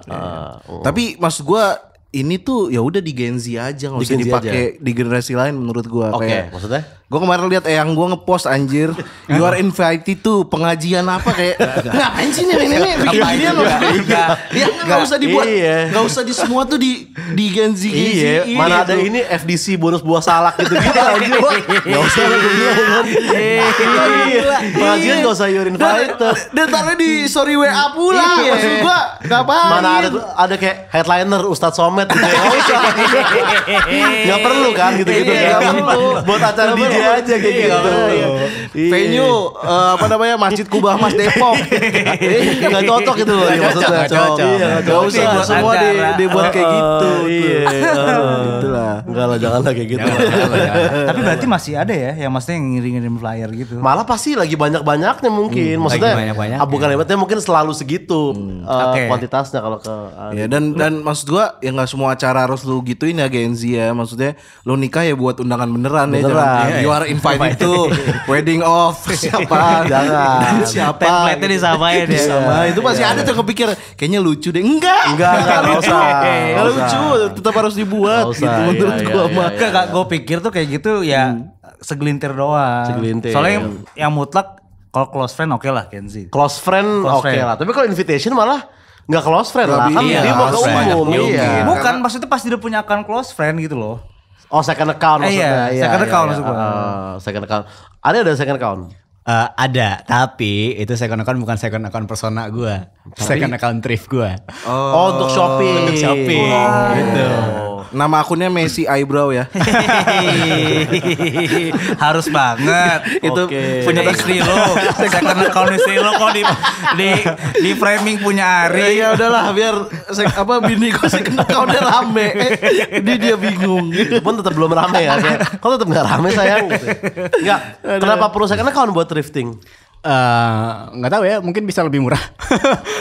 Tapi maksud gue ini tuh ya udah di Gen Z aja nggak usah dipakai di generasi lain menurut gua okay. kayak maksudnya Gue kemarin lihat eyang eh, gue ngepost anjir. You are invited to pengajian apa kayak ngapain sih ini nih. bikin dia loh. Iya. Iya, iya nggak usah dibuat, iya. nggak usah di semua tuh di di Gen Z. Iya. Mana gitu. ada ini FDC bonus buah salak gitu gitu anjir. Nggak usah Pengajian nggak usah you are invited. Dan taruh di sorry WA pula. Maksud gue ngapain? Mana ada ada kayak headliner Ustadz Somet gitu. Ya. Nggak perlu kan gitu gitu. Buat acara DJ aja iya, iya, iya, kayak gitu. Iya. Venue uh, apa namanya Masjid Kubah Mas Depok. Enggak cocok gitu loh ya maksudnya. Cocok. Iya, usah usah semua di, dibuat kayak oh, gitu. Oh, iya. Gitu lah. Enggak lah janganlah kayak gitu. Tapi berarti masih ada ya yang maksudnya yang ngirim-ngirim flyer gitu. Malah pasti lagi banyak-banyaknya mungkin. Hmm, maksudnya ah, bukan hebatnya mungkin selalu segitu hmm. eh, kuantitasnya kalau ke Ya dan dan maksud gua ya nggak semua acara harus lu gituin ya Gen Z ya. Maksudnya lu nikah ya buat undangan beneran ya keluar invite itu wedding off siapa jangan siapa template-nya gitu. disamain ya iya, sama itu masih iya. ada tuh kepikir kayaknya lucu deh enggak enggak enggak usah enggak lucu tetap harus dibuat gitu menurut iya, gua maka enggak gua pikir tuh kayak gitu ya segelintir doang segelintir soalnya yang mutlak kalau close friend oke okay lah Kenzi. Close friend oke okay lah. Tapi kalau invitation malah nggak close friend Lebih lah. Kan iya, dia mau ke umum. Iya. Bukan maksudnya pasti dia punya akan close friend gitu loh. Oh second account eh, maksudnya. Eh, iya, second iya, account iya, maksudnya. Uh, ah, ah, second account. Ada ada second account? Uh, ada, tapi itu second account bukan second account persona gue, second account thrift gue. Oh, oh untuk shopping. Untuk shopping, oh, gitu. Nama akunnya Messi Eyebrow ya. Harus banget. Itu okay. punya istri lo. Second account istri lo kok di, di di framing punya Ari. Ya udahlah biar sek, apa bini kok second accountnya rame. Eh, jadi dia bingung. Pun tetap belum rame ya. Kok tetap nggak rame sayang? Enggak. Kenapa perlu second account buat thrifting? Eh, nggak uh, tahu ya mungkin bisa lebih murah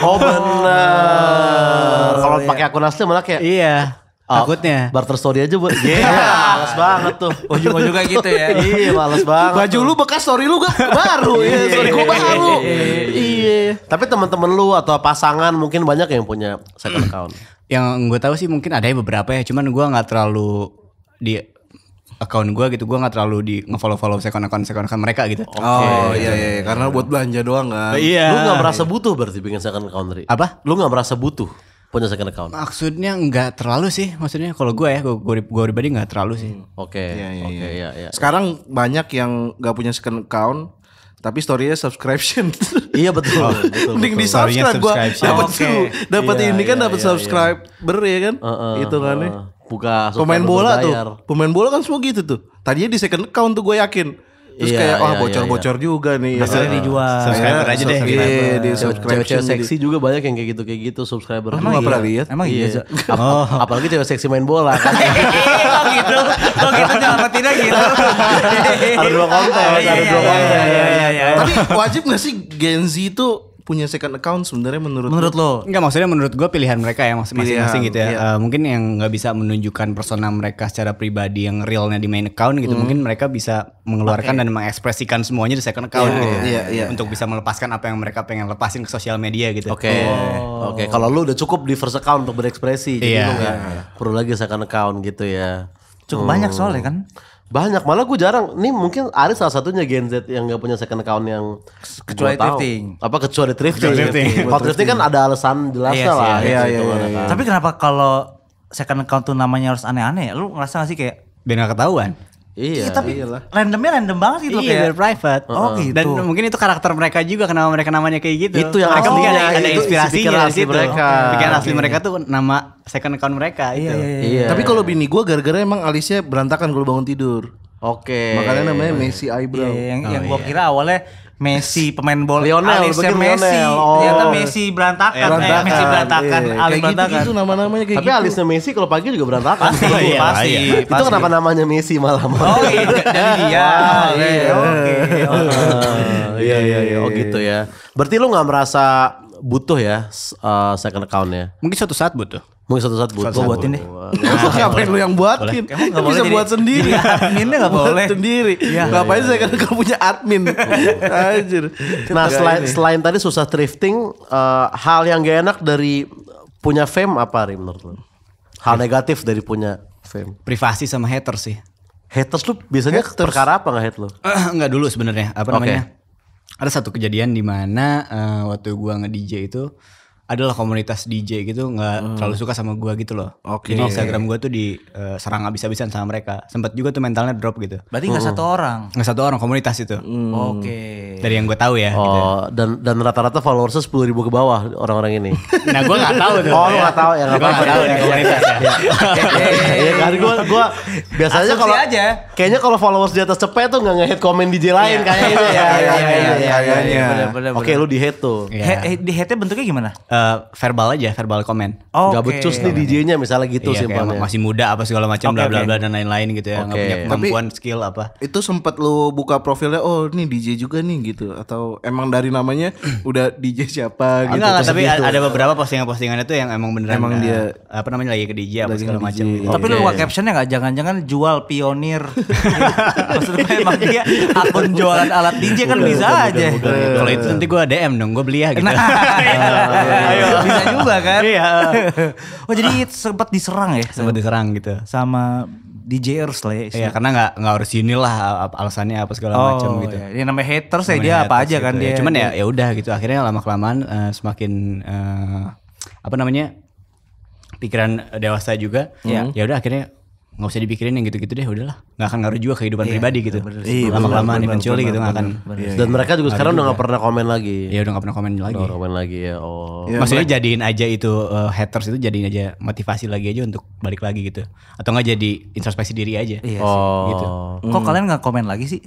oh benar iya. kalau pakai akun asli malah kayak iya Uh, Takutnya. Barter story aja buat. Iya, yeah, males banget tuh. ujung kayak gitu ya. iya, males banget. Baju tuh. lu bekas story lu gak baru. Iya, iya. story gue baru. Iya. Tapi temen-temen lu atau pasangan mungkin banyak yang punya second account. Yang gue tahu sih mungkin ada ya beberapa ya, cuman gue gak terlalu di akun gue gitu gue nggak terlalu di gitu. ngefollow follow second account second account mereka gitu okay. oh, iya, oh iya, iya iya karena buat belanja doang kan iya lu nggak merasa butuh berarti pengen second account apa lu nggak merasa butuh punya second account? Maksudnya nggak terlalu sih, maksudnya kalau gue ya, gue gue pribadi nggak terlalu sih. Hmm, oke, iya, iya, oke, ya. Sekarang banyak yang nggak punya second account, tapi storynya subscription. iya betul. Oh, betul Mending di subscribe gue dapat okay. dapat iya, ini kan iya, dapat iya, subscriber iya. ya kan, uh, uh, itu kan uh, buka pemain bola tuh, pemain bola kan semua gitu tuh. Tadinya di second account tuh gue yakin Terus iya, kayak wah iya, iya, bocor-bocor iya. juga nih. ya. dijual. Subscriber ya, aja deh. Iya, di subscribe. Cewek seksi juga banyak yang kayak gitu-kayak gitu subscriber. Emang enggak pernah lihat? Emang iya. Oh. Apalagi cewek seksi main bola. Kok gitu? Kok gitu nyelamatinnya gitu? Ada dua konten, ada dua konten. Tapi wajib gak sih Gen Z itu punya second account sebenarnya menurut menurut lo nggak maksudnya menurut gue pilihan mereka ya masing-masing gitu ya iya. uh, mungkin yang nggak bisa menunjukkan persona mereka secara pribadi yang realnya di main account gitu mm. mungkin mereka bisa mengeluarkan okay. dan mengekspresikan semuanya di second account yeah, gitu yeah, yeah, yeah. Iya. untuk bisa melepaskan apa yang mereka pengen lepasin ke sosial media gitu oke okay. oh. oke okay. kalau lu udah cukup di first account untuk berekspresi yeah. jadi iya. lu nggak yeah. perlu lagi second account gitu ya cukup hmm. banyak soalnya kan banyak, malah gue jarang. Nih mungkin ada salah satunya Gen Z yang gak punya second account yang kecuali thrifting. Apa kecuali thrifting? Kecuali ya? Kalau thrifting kan ada alasan jelasnya lah. Iya, gitu, iya, iya, iya. Tapi kenapa kalau second account tuh namanya harus aneh-aneh? Lu ngerasa gak sih kayak biar gak ketahuan? Iya, iya. tapi iyalah. randomnya random banget gitu iya, kayak. private. Oh, oh gitu. Dan mungkin itu karakter mereka juga kenapa mereka namanya kayak gitu. Itu yang mereka asli ada, ada inspirasinya dari situ. Mereka. Pikiran asli okay. mereka tuh nama second account mereka iya, gitu. Iya, iya. iya. iya. Tapi kalau bini gue gara-gara emang alisnya berantakan kalau bangun tidur. Oke. Okay. Makanya namanya Messi Eyebrow. Iya, yang oh, yang gue iya. kira awalnya Messi pemain bola Lionel, Alisnya Messi Lionel. Oh. ternyata Messi berantakan, eh, berantakan. Eh, Messi berantakan iya. alis kayak berantakan gitu, gitu nama-namanya kayak tapi gitu. alisnya Messi kalau pagi juga berantakan pasti oh, iya, pasti, pasti itu pasti. kenapa namanya Messi malam? oh iya dia ah, iya, iya, iya oke ah, iya iya iya oh gitu ya berarti lu nggak merasa butuh ya uh, second account nya mungkin suatu saat butuh Mau satu saat buat gue buatin deh. Nah, ngapain lu yang buatin? Kamu Emang kan gak bisa buat sendiri. Iya. adminnya gak boleh. sendiri. Iya, iya, ngapain saya kan gak punya admin. Anjir. Nah selain, selain tadi susah thrifting, eh, hal yang gak enak dari punya fame apa Ri menurut lu? Hal negatif dari punya fame? Privasi sama haters sih. Haters lu biasanya haters. perkara apa gak hate lu? Uh, eh, enggak dulu sebenarnya. Apa namanya? Okay. Ada satu kejadian di mana uh, waktu gua nge-DJ itu adalah komunitas DJ gitu nggak hmm. terlalu suka sama gua gitu loh. Okay. Jadi Instagram gua tuh diserang eh, uh, abis-abisan sama mereka. sempat juga tuh mentalnya drop gitu. Berarti nggak hmm. satu orang? Nggak satu orang komunitas itu. Hmm. Oke. Okay. Dari yang gua tahu ya. Gitu. Oh gitu. dan dan rata-rata followersnya sepuluh ribu ke bawah orang-orang ini. nah gua nggak tahu tuh. Oh lu nggak tahu ya nggak Tahu ya komunitas ya. Iya, iya, iya. iya kan gua gue biasanya kalau Kayaknya kalau followers di atas cepet tuh nggak ngehit komen DJ lain kayaknya ya. Iya iya iya. Oke lu di hate tuh. Eh, di hate bentuknya gimana? Eh, verbal aja, verbal komen. Oh, Gak okay. becus nih DJ-nya misalnya gitu iya, sih masih muda apa segala macam okay, bla bla okay. dan lain-lain gitu ya. Okay. Gak punya kemampuan Tapi, skill apa. Itu sempat lu buka profilnya, oh ini DJ juga nih gitu atau emang dari namanya udah DJ siapa gitu. Enggak, tapi gitu. ada beberapa postingan-postingannya tuh yang emang beneran emang dia apa namanya lagi ke DJ apa segala macam. Gitu. Tapi lu buat captionnya nggak jangan-jangan jual pionir. Maksudnya emang dia akun jualan alat DJ kan bisa aja. Kalau itu nanti gue DM dong, gue beli ya gitu. Nah, Iya. ayo. Bisa juga kan? Iya. oh jadi sempat diserang ya? Sempat diserang gitu. Sama DJers lah ya. Iya, karena nggak nggak harus sini lah alasannya apa segala oh, macam gitu. Iya. Ini namanya haters ya dia apa aja gitu kan ya. dia. Cuman ya ya udah gitu akhirnya lama kelamaan uh, eh, semakin uh, apa namanya? pikiran dewasa juga. Iya. Yeah. Ya udah akhirnya nggak usah dipikirin yang gitu-gitu deh udahlah nggak akan ngaruh juga kehidupan iya, pribadi gitu iya, lama kelamaan mencuri gitu nggak akan iya, dan mereka juga sekarang udah nggak pernah komen lagi ya udah nggak pernah komen lagi udah komen lagi ya oh ya, maksudnya mereka... jadiin aja itu uh, haters itu jadiin aja motivasi lagi aja untuk balik lagi gitu atau nggak jadi introspeksi diri aja iya oh. gitu kok kalian nggak komen lagi sih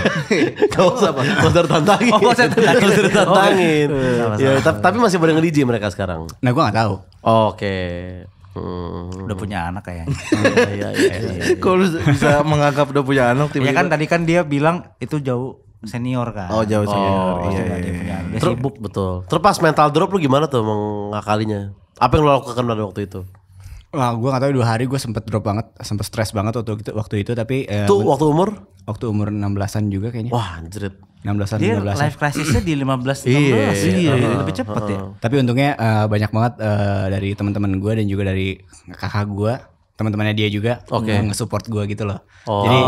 kau siapa kau tertantangin oh kau tantangin, konser ya tapi masih boleh ngeliji mereka sekarang nah gue nggak tahu oke Hmm. Udah punya anak kayaknya. Iya iya iya. iya. iya, iya Kok bisa menganggap udah punya anak tiba-tiba? Ya kan tadi kan dia bilang itu jauh senior kan. Oh, jauh senior. Oh, iya, iya, iya. Dia sibuk betul. Terpas mental drop lu gimana tuh mengakalinya? Apa yang lu lakukan pada waktu itu? Wah, gue gak tau dua hari gua sempet drop banget, sempet stres banget waktu itu, waktu itu tapi... Eh, itu eh, waktu umur? Waktu umur 16-an juga kayaknya. Wah, anjrit. 16-an 15 Life crisisnya di 15 16 iya, iya, iya, iya, lebih cepet ya tapi untungnya uh, banyak banget uh, dari teman-teman gue dan juga dari kakak gue teman-temannya dia juga okay. nge-support gue gitu loh. Oh. Jadi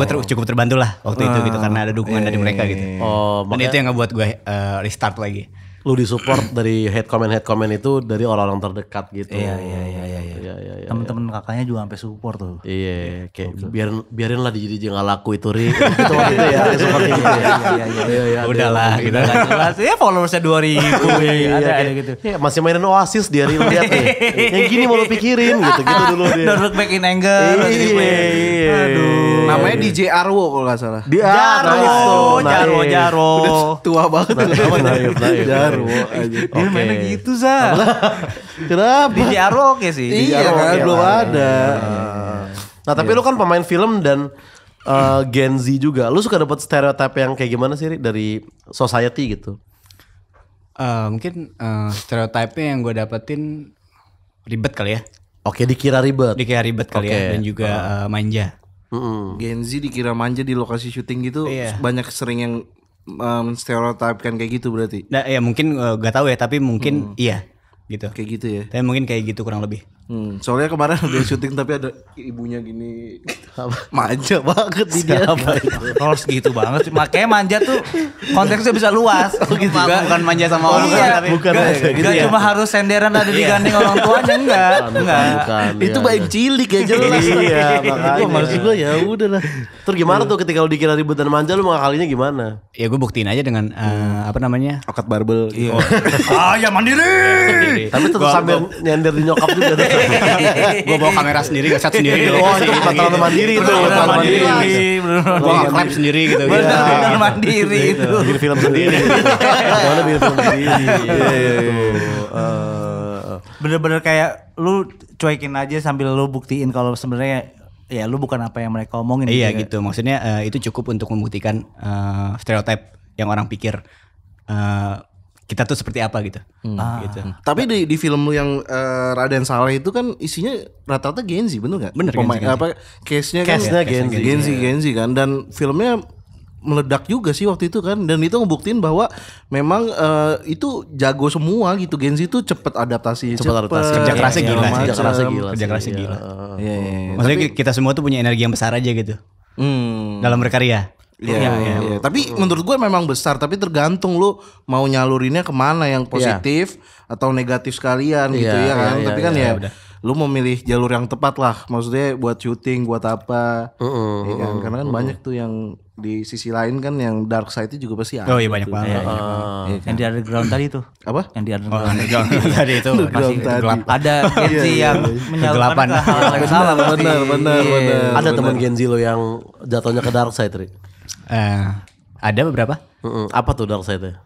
gue ter cukup terbantu lah waktu uh, itu gitu ah. karena ada dukungan dari mereka gitu. Oh, makanya, Dan itu yang ngebuat gue uh, restart lagi lu disupport dari head comment head comment itu dari orang-orang terdekat gitu. Iya iya iya iya. iya, iya, iya, iya Temen-temen iya. kakaknya juga sampai support tuh. Iya, iya kayak okay. biarin biarinlah jadi jangan laku itu ri. Iya, itu waktu itu ya seperti itu. Iya iya iya. iya, iya Udahlah kita gitu. enggak jelas. Ya followersnya 2000 iya, ada gitu. iya. gitu. Ya, masih mainin Oasis dia ri lihat nih. Yang gini mau lu pikirin gitu gitu dulu dia. Don't look back in anger. Iya. Gitu. Aduh. Namanya iya, iya. DJ Arwo kalau nggak salah. Di Jarwo, Jarwo, Jarwo. Udah tua banget namanya. Jarwo aja. Gitu, Dia mainnya gitu, Za. Kenapa? DJ Arwo oke sih. Iya, kan belum iya. ada. Nah, tapi lu kan pemain film dan uh, Gen Z juga. Lu suka dapat stereotip yang kayak gimana sih dari society gitu? Uh, mungkin uh, eh, stereotipnya yang gue dapetin ribet kali ya. Oke, dikira ribet. Dikira ribet kali okay. ya dan juga uh. Uh, manja mm Gen Z dikira manja di lokasi syuting gitu yeah. banyak sering yang um, stereotipkan kayak gitu berarti. Nah, ya mungkin uh, gak tahu ya, tapi mungkin mm. iya gitu. Kayak gitu ya. Tapi mungkin kayak gitu kurang lebih. Hmm, soalnya kemarin udah syuting tapi ada ibunya gini manja banget di dia. Apa itu? Harus gitu banget Makanya manja tuh konteksnya bisa luas. Oh, gitu. Bukan, bukan manja sama oh, orang iya. tapi bukan gak, gitu gak ya. cuma harus senderan ada iya. di gandeng orang tuanya enggak. enggak. itu ya, baik cilik ya iya, jelas. iya, makanya. Maksud gue ya udahlah. Terus gimana tuh ketika lu dikira ribut manja lu mengakalinya gimana? Ya gue buktiin aja dengan uh, apa namanya? Okat barbel. Gitu. Iya. Oh. ah, ya mandiri. tapi tetap sambil nyender di nyokap juga. gue bawa kamera sendiri gak set sendiri dulu gitu. oh itu teman mandiri itu pantauan mandiri gue gak klep sendiri gitu benar iya. mandiri iya. itu bikin film sendiri mana bikin film sendiri iya, bener-bener kayak lu cuekin aja sambil lu buktiin kalau sebenarnya ya lu bukan apa yang mereka omongin. Iya gitu, gitu. maksudnya eh, itu cukup untuk membuktikan eh, stereotip yang orang pikir eh, kita tuh seperti apa gitu. Hmm. Ah. gitu. Tapi di, di film lu yang uh, Raden Saleh itu kan isinya rata-rata Gen Z bener gak? Bener. Pemain Genzi, apa case-nya kan case-nya ya, Gen Z. Gen Z Gen Z kan dan filmnya meledak juga sih waktu itu kan dan itu ngebuktiin bahwa memang uh, itu jago semua gitu Gen Z itu cepet adaptasi cepet, cepet adaptasi kerja kerasnya ya, gila, kerja kerasnya gila kerja kerasnya gila. ya, ya. Maksudnya Tapi, kita semua tuh punya energi yang besar aja gitu. Hmm. Dalam berkarya. Iya, yeah, oh. yeah, yeah. tapi mm. menurut gue memang besar, tapi tergantung lu mau nyalurinnya kemana yang iya. positif yeah. atau negatif sekalian yeah, gitu ya iya, kan. Yeah, tapi kan iya, ya udah. lu memilih jalur yang tepat lah, maksudnya buat syuting, buat apa, uh, uh, ya kan? Karena kan uh, uh. banyak tuh yang di sisi lain kan yang dark side itu juga pasti ada. Oh iya banyak banget. Ah. Kan? Yang di underground tadi tuh. Apa? Yang di underground, oh, underground tadi itu underground masih tadi. gelap. Ada Gen Z yang menyalurkan ke hal yang salah. Benar, benar, benar. Ada teman Gen Z lo yang jatuhnya ke dark side, Ri. Uh, ada beberapa. Mm-mm. Apa tuh dark side-nya?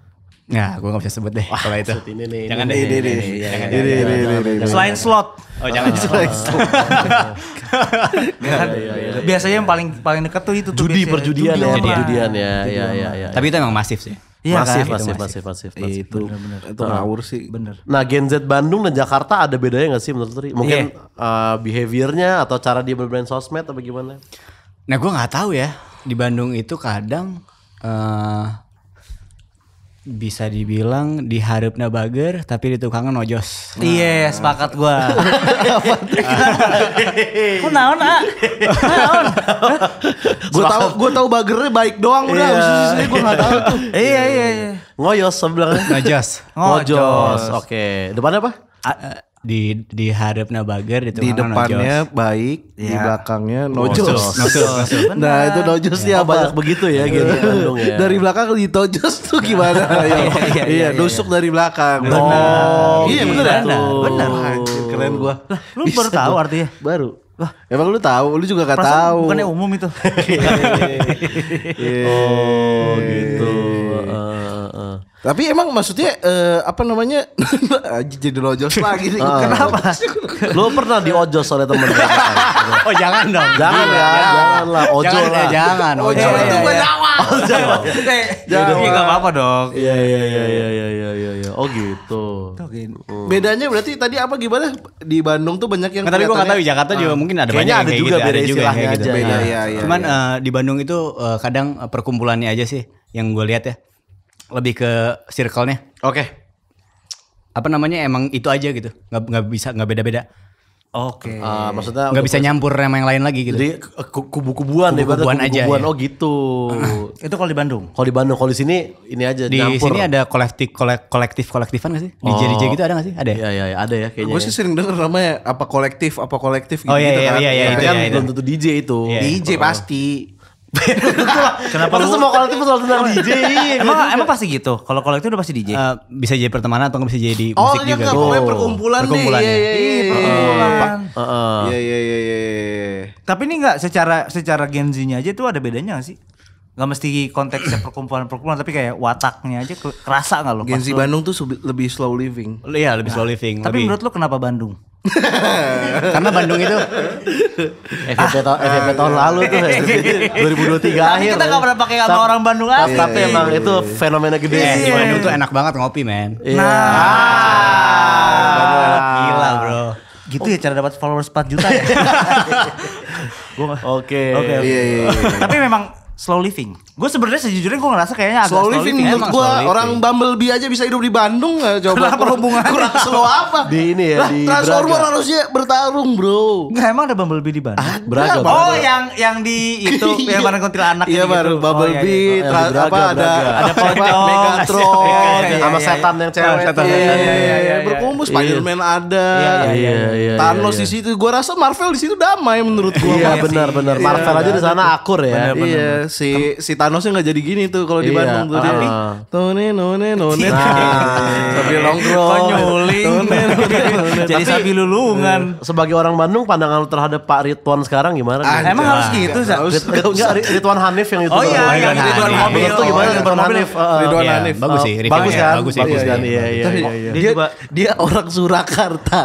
Nah, gue gak bisa sebut deh Wah, kalau itu. Ini nih, jangan ini, deh. Ini, ini, ini, ini, ini, Selain slot. Oh, jangan selain slot. Iya, iya, iya. Biasanya yang paling paling dekat tuh itu tuh. Judi ya, perjudian ya, perjudian ya, ya, ya, ya. Tapi itu emang masif sih. Iya kan? masif, kan? masif, masif, masif, masif, Itu masif. bener. itu ngawur sih. Bener. Nah, Gen Z Bandung dan Jakarta ada bedanya gak sih menurut Tri? Mungkin yeah. uh, behaviornya atau cara dia bermain sosmed atau bagaimana? Nah, gue nggak tahu ya di Bandung itu kadang uh, bisa dibilang diharapnya bager tapi di tukangnya nojos. Iya, nah. sepakat gua. Ku naon, ah? Gua tahu gua tahu bagernya baik doang udah, iya. gua enggak tahu tuh. Iya, iya, iya. Ngoyos sebelah. Nojos. Ngojos. Oke. Depan apa? di di harapnya bager di, di depannya no baik ya. di iya. belakangnya nojos no no nah, nah itu nojos ya, banyak begitu ya iya. gitu ya, ya. dari belakang di tojos tuh gimana ya, iya, iya nusuk dari belakang benar oh, iya benar ya? benar keren gua lu Bisa baru tahu artinya baru Wah, emang lu tahu? Lu juga gak tahu. Bukannya umum itu. oh, gitu. Tapi emang maksudnya uh, apa namanya jadi lojos lagi sih. Ah. Kenapa? Lo pernah di diojos oleh temen Oh jangan dong. Jangan ya, jangan, jangan lah. Ojo eh, jangan, lah. Oh, jangan. Ojo itu gue jawab. Jangan. Enggak iya, apa-apa dong. Iya iya iya iya iya iya iya. iya. Oh gitu. Oh. Bedanya berarti tadi apa gimana di Bandung tuh banyak yang. Tapi gue nggak tahu ya? Jakarta juga ah. mungkin ada banyak gitu, ada juga gitu. Ada juga beda gitu Cuman eh, di Bandung itu kadang perkumpulannya aja sih yang gue lihat ya lebih ke circle-nya. Oke. Okay. Apa namanya emang itu aja gitu. Nggak nggak bisa nggak beda-beda. Oke. Okay. Uh, maksudnya nggak bisa nyampur sama yang lain lagi gitu. Jadi eh, kubu-kubuan kubu kubuan aja. Kubu-kubuan ya. oh gitu. Uh, itu kalau di Bandung. Kalau di Bandung, kalau di sini ini aja di nyampur. sini ada kolektif kolektif kolektifan gak sih? Oh. Di oh. DJ DJ gitu ada gak sih? Ada. Ya? Iya iya ya, ada ya kayaknya. Gue sih ya. sering denger namanya apa kolektif apa kolektif gitu. Oh iya iya iya, iya, iya, kan, iya, iya, kan ya, belum tentu DJ itu. Yeah. Iya. DJ pasti. Kenapa lu? semua kolektif selalu tentang DJ. emang emang pasti gitu. Kalau kolektif udah pasti DJ. Uh, bisa jadi pertemanan atau bisa jadi oh, musik juga. Oh, pokoknya perkumpulan, perkumpulan nih. Iya, iya, iya. Perkumpulan. Iya, iya, iya, iya. Tapi ini enggak secara secara Gen Z-nya aja tuh ada bedanya gak sih? Gak mesti konteksnya perkumpulan-perkumpulan tapi kayak wataknya aja kerasa gak lo? Gen Z Bandung tuh lebih slow living. Iya, lebih slow living. Tapi menurut lo kenapa Bandung? Karena Bandung itu FVP, ah, tahun ah, FVP tahun lalu tuh 2023 akhir. Kita enggak pernah pakai kata orang Bandung asli. Tapi iya, emang iya, itu iya. fenomena gede. Eh, di Bandung tuh enak banget ngopi, men. Nah. Ah. Gila, bro. Gitu ya cara dapat followers 4 juta ya. Oke. Oke. Tapi memang slow living. Gue sebenarnya sejujurnya gue ngerasa kayaknya agak slow, slow living. living. Gue orang Bumblebee aja bisa hidup di Bandung nggak coba? Kenapa hubungannya? Kurang slow apa? Di ini ya nah, di Transformer Braga. harusnya bertarung bro. Gak emang ada Bumblebee di Bandung? Ah, Braga, oh Braga. yang yang di itu yang mana kontil anak Iya baru gitu. Oh, Bumblebee. Oh, iya, iya. apa ada ada Pocong, Megatron, iya, iya, iya. sama setan yang cewek. Setan yang berkumpul Spiderman ada. Iya, iya, Thanos di situ. Gue rasa Marvel di situ damai menurut gue. Iya benar benar. Marvel aja di sana akur ya. Iya si si Thanosnya nggak jadi gini tuh kalau di iya, Bandung tuh ah. tapi none none nah, none tapi nongkrong jadi sapi lulungan iya. sebagai orang Bandung pandangan terhadap Pak Ridwan sekarang gimana emang harus gitu sih Ridwan Hanif yang itu oh iya Ridwan Hanif itu gimana iya, Ridwan Hanif eh, Ridwan Hanif bagus sih bagus kan bagus kan iya iya dia dia orang Surakarta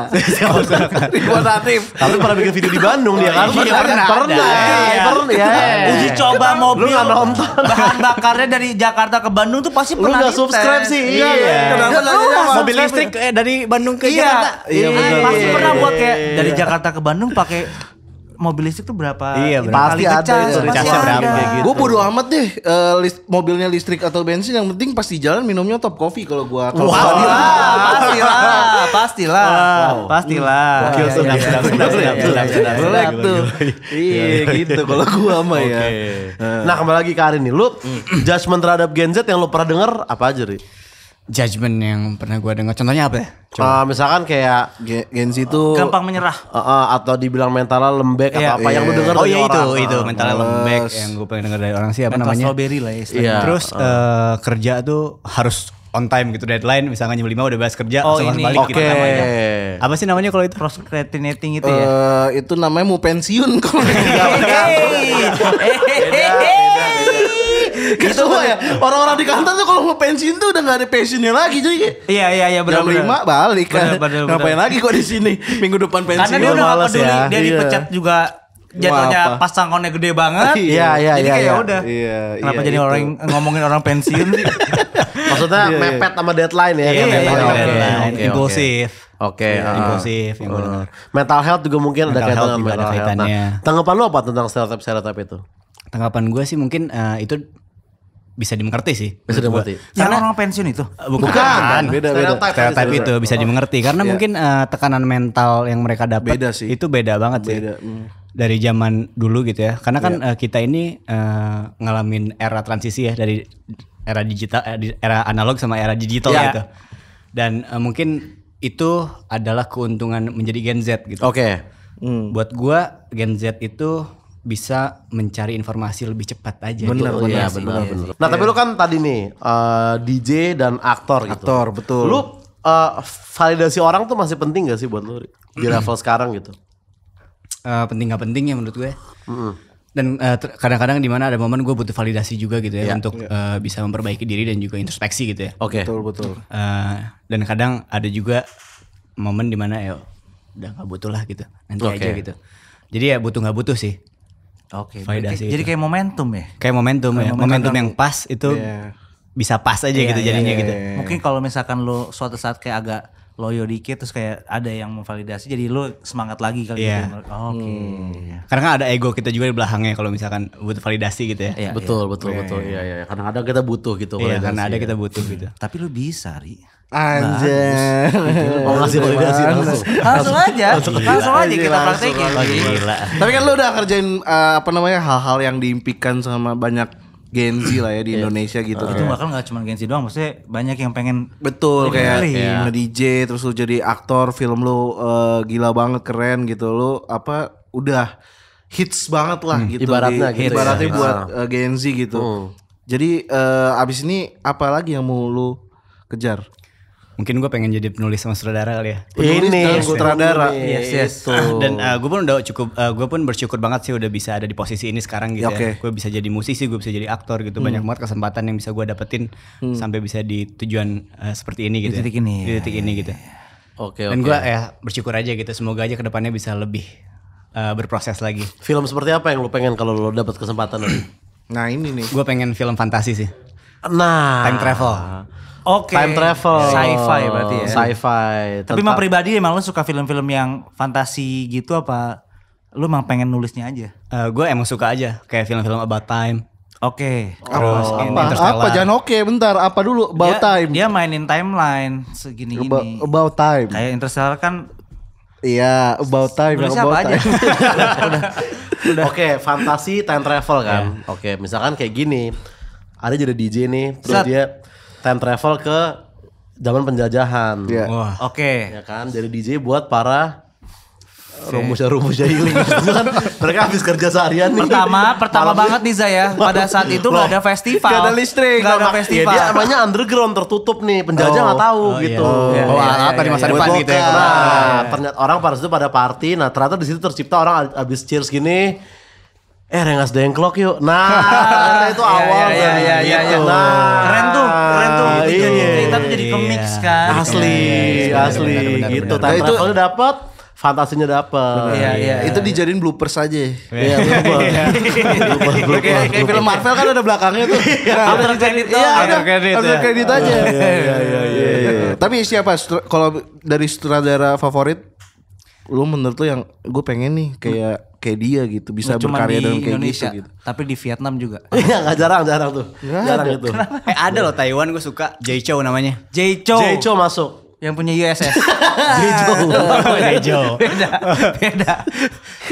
Ridwan Hanif tapi pernah bikin video di Bandung dia kan pernah pernah pernah ya uji coba mau mobil lu nonton bahan bakarnya dari Jakarta ke Bandung tuh pasti pernah lu subscribe sih iya, iya. Kenapa lu mobil listrik eh, dari Bandung ke iya. Jakarta iya, iya, pasti iya, pernah buat iya, kayak dari Jakarta ke Bandung pakai mobil listrik tuh berapa? Iya, pasti kali ada ya. Pasti ada. berapa gitu. Gue bodo amat deh uh, list, mobilnya listrik atau bensin yang penting pasti jalan minumnya top coffee kalau gue kalau wow. pasti lah, pasti lah, pasti lah. Pasti lah. Iya gitu iya. kalau gue mah ya. Eh. Nah kembali lagi ke hari ini, lu hmm. judgement terhadap Gen Z yang lu pernah denger apa aja sih? judgement yang pernah gue dengar. Contohnya apa ya? Coba. Uh, misalkan kayak Gen Z itu gampang menyerah. Uh, uh, atau dibilang mentalnya lembek yeah. atau iya, apa yeah. yang lu dengar oh, iya, dari iya, orang. Oh itu, itu mentalnya lembek yang gue pengen dengar dari orang siapa namanya? strawberry lah ya. Yeah. Iya. Terus uh. Uh, kerja tuh harus on time gitu deadline Misalkan jam 5 udah bahas kerja oh, langsung ini. balik okay. gitu namanya. Apa sih namanya kalau itu procrastinating itu uh, ya? Eh, itu namanya mau pensiun kalau gitu semua gitu, ya. Orang-orang di kantor tuh kalau mau pensiun tuh udah gak ada pensiunnya lagi. Jadi Iya iya iya benar. Jam lima balik kan. Bener, bener, bener. Ngapain lagi kok di sini minggu depan pensiun. Karena dia udah gak peduli. Ya. Dia iya. dipecat juga jatuhnya pasang sangkonnya gede banget. Iya iya iya. Jadi kayak iya. udah. Iya, Kenapa iya, jadi itu. orang ngomongin orang pensiun sih? Maksudnya iya, iya, mepet sama deadline ya. Iya, kan, ya? iya, iya. Ah. iya, Oke, okay, ya, impulsif yang oh. Mental health juga mungkin mental ada kaitan dengan mental health. Nah, tanggapan lo apa tentang stereotip stereotip itu? Tanggapan gue sih mungkin uh, itu bisa dimengerti sih. Bisa dimengerti. Karena orang pensiun itu. Bukan. Bukan. Beda beda. Stereotype itu bisa dimengerti iya. karena yeah. mungkin uh, tekanan mental yang mereka dapat beda sih. itu beda banget beda. sih. Hmm. Dari zaman dulu gitu ya. Karena kan yeah. Iya. uh, kita ini uh, ngalamin era transisi ya dari era digital eh, era analog sama era digital yeah. gitu. Dan uh, mungkin itu adalah keuntungan menjadi Gen Z gitu. Oke. Okay. Hmm. Buat gua Gen Z itu bisa mencari informasi lebih cepat aja. Benar, gitu. Iya, ya, benar, benar. Nah tapi iya. lu kan tadi nih uh, eh, DJ dan aktor, gitu. Aktor betul. Lu uh, validasi orang tuh masih penting gak sih buat lu di level sekarang gitu? Uh, penting gak penting ya menurut gue. Mm dan kadang kadang-kadang di mana ada momen gue butuh validasi juga gitu ya yeah, untuk yeah. Iya. Uh, bisa memperbaiki diri dan juga introspeksi gitu ya. Oke. Okay. Betul betul. Uh, dan kadang ada juga momen di mana ya udah gak butuh lah gitu nanti okay. aja gitu. Jadi ya butuh nggak butuh sih. Oke. Okay, Jadi, jadi kayak momentum ya. Kayak momentum ya. kayak ya. Momentum, momentum yang pas itu yeah. bisa pas aja yeah, gitu yeah, jadinya yeah, gitu. Yeah, yeah. Mungkin kalau misalkan lo suatu saat kayak agak loyo dikit terus kayak ada yang memvalidasi jadi lo semangat lagi kali yeah. gitu. Oke. Okay. Hmm. Karena kan ada ego kita juga di belakangnya kalau misalkan butuh validasi gitu ya. Yeah, betul, yeah. betul, betul, betul. Iya, yeah, iya. Yeah. Iya. Iya, iya, karena ada kita butuh gitu yeah, Karena ada ya. kita butuh gitu. Hmm. Tapi lo bisa, Ri. Anjir. masih ngasih validasi langsung. Langsung aja. Langsung, gila, langsung aja kita praktekin. Tapi kan lu udah kerjain uh, apa namanya hal-hal yang diimpikan sama banyak Gen Z lah ya di iya. Indonesia gitu. Itu bahkan nggak cuma Gen Z doang, maksudnya banyak yang pengen betul kayak ya. dj terus lu jadi aktor, film lu uh, gila banget keren gitu. Lu apa udah hits banget lah hmm, gitu. Ibaratnya di, gitu. Ya. Ibaratnya ya. buat uh, Gen Z gitu. Hmm. Jadi uh, abis ini apa lagi yang mau lu kejar? Mungkin gue pengen jadi penulis sama sutradara kali ya. Ini dan sutradara. Yes, yes. Itu. Dan uh, gue pun udah cukup, uh, gue pun bersyukur banget sih udah bisa ada di posisi ini sekarang gitu. Okay. Ya. Gue bisa jadi musisi, gue bisa jadi aktor gitu. Hmm. Banyak banget kesempatan yang bisa gue dapetin hmm. sampai bisa di tujuan uh, seperti ini gitu. Di ya. titik ya. ini. Di titik ini gitu. Oke. Okay, dan okay. gue ya bersyukur aja gitu. Semoga aja kedepannya bisa lebih uh, berproses lagi. Film seperti apa yang lo pengen kalau lo dapet kesempatan? nah ini nih. Gue pengen film fantasi sih. Nah. Time travel. Oke. Okay. Time travel. Sci-fi berarti ya. Sci-fi. Tapi emang pribadi emang lu suka film-film yang fantasi gitu apa lu emang pengen nulisnya aja? Uh, eh, gue emang suka aja kayak film-film about time. Oke. Okay. Terus oh, apa? Apa jangan oke okay, bentar. Apa dulu about dia, time? Dia mainin timeline segini ini. About, about time. Kayak Interstellar kan Iya, about time, Nulisnya about Aja. udah, Oke, fantasi time travel kan. Yeah. Oke, misalkan kayak gini. Ada jadi DJ nih, terus Set. dia time travel ke zaman penjajahan. Yeah. Iya. Wow. Oke. Okay. Ya kan jadi DJ buat para okay. rumusnya-rumusnya healing. kan mereka habis kerja seharian nih. Pertama, pertama Malam banget nih saya pada saat itu nggak ada festival. Gak ada listrik, gak ada iya, festival. Ya, dia namanya underground tertutup nih, penjajah oh. nggak oh. tahu oh, iya. gitu. Iya. Oh, iya, iya, iya, di masa depan gitu ya. Nah, ternyata orang pada situ pada party, nah ternyata di situ tercipta orang habis cheers gini eh rengas dengklok yuk. Nah, itu iya, awal iya, kan. Iya, iya, iya, Nah, keren tuh, keren tuh. Nah, itu iya, jadi cerita tuh jadi kemix iya. kan. Iya, asli, asli gitu. tapi nah, itu Tantra dapat fantasinya dapat. Iya, iya. Itu dijadiin bloopers saja Iya, blooper. Kayak film Marvel kan ada belakangnya tuh. Nah, After credit Iya, After credit. After ya. credit aja. Iya, iya, iya. Tapi siapa kalau dari sutradara favorit lu menurut lu yang gue pengen nih kayak kayak dia gitu bisa Cuma berkarya dalam kayak Indonesia, gitu, gitu, Tapi di Vietnam juga. Iya nggak jarang jarang tuh. Gak jarang itu. Eh ada loh Taiwan gue suka Jay Chou namanya. Jay Chou. Jay Chou masuk. Yang punya USS. Jay Chou. Jay Chou. Beda. Beda.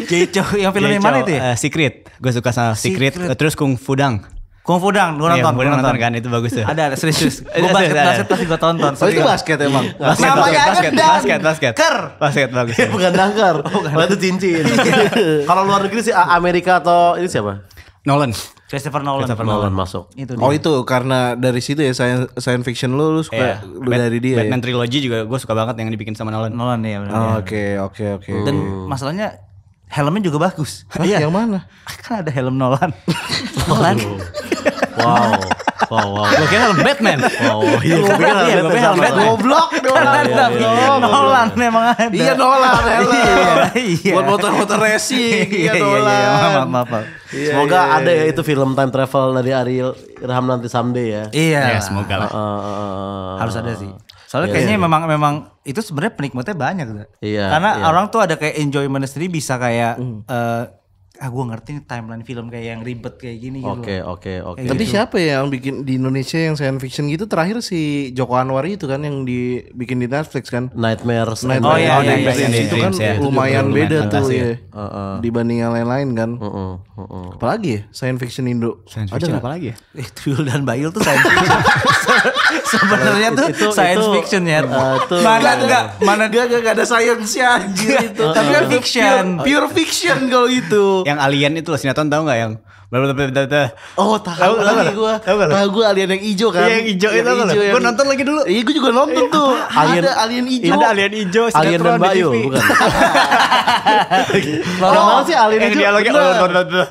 Jay Chou yang filmnya mana itu ya? Uh, Secret. Gue suka sama Secret. Secret. Terus Kung Fu Dang. Kung Fu Dang, gue iya, nonton, gue nonton. kan itu bagus tuh. Ada, ada serius serius. Gue iya, basket basket pasti gue tonton. Oh itu basket emang. Iya. Basket, Namanya basket, basket, basket, Ker. Basket bagus. Ya, bukan dangker. Oh, itu cincin. Kalau luar negeri sih Amerika atau ini siapa? Nolan. Christopher Nolan. Christopher Nolan, Nolan masuk. Itu oh, dia. Oh itu karena dari situ ya science, science fiction lu, lu suka dari dia. Ya? Batman ya? trilogy juga gue suka banget yang dibikin sama Nolan. Nolan ya Oke oke oke. Dan masalahnya helmnya juga bagus. Hah, iya. Yang mana? Ah, kan ada helm Nolan. Nolan. wow. Wow, wow. Gue kira helm Batman. Iya, wow, iya. Gue kira helm Batman. Batman. Goblok, Nolan. Iya, iya, Nolan memang ada. Iya, Nolan. Iya. Buat motor-motor racing. Iya, Nolan. Maaf, maaf. Semoga ada ya itu film time travel dari Ariel Raham nanti someday ya. Iya. Semoga lah. Uh, uh, uh, Harus ada sih. Soalnya yeah, kayaknya yeah. memang memang itu sebenarnya penikmatnya banyak. Iya. Karena yeah. orang tuh ada kayak enjoyment sendiri bisa kayak mm. uh, ah gue ngerti nih timeline film kayak yang ribet kayak gini gitu. Oke, oke, oke. Tapi gitu. siapa ya yang bikin di Indonesia yang science fiction gitu terakhir si Joko Anwar itu kan yang dibikin di Netflix kan? Nightmares. Oh, iya, oh, iya, iya, iya, iya, itu iya, kan iya, iya. lumayan itu beda tuh ya. Uh, uh. Dibanding yang lain-lain kan. Uh, uh, uh, uh. Apalagi ya science fiction Indo. Science fiction Ada apalagi ya? Eh, Tuyul dan Bayul tuh science fiction. Sebenarnya tuh itu, science itu, fiction ya. Uh, itu, mana enggak mana dia enggak ada science-nya itu. Tapi kan fiction. Pure fiction kalau itu yang alien itu loh sinetron tahu nggak yang Oh tahu lagi gue Tahu gue alien yang hijau kan iya, yang hijau itu Gue nonton lagi dulu Iya gue juga nonton eh, tuh alien, Ada alien hijau Ada alien hijau Alien dan Bayu bukan Lorong mana oh, sih alien itu dialognya oh,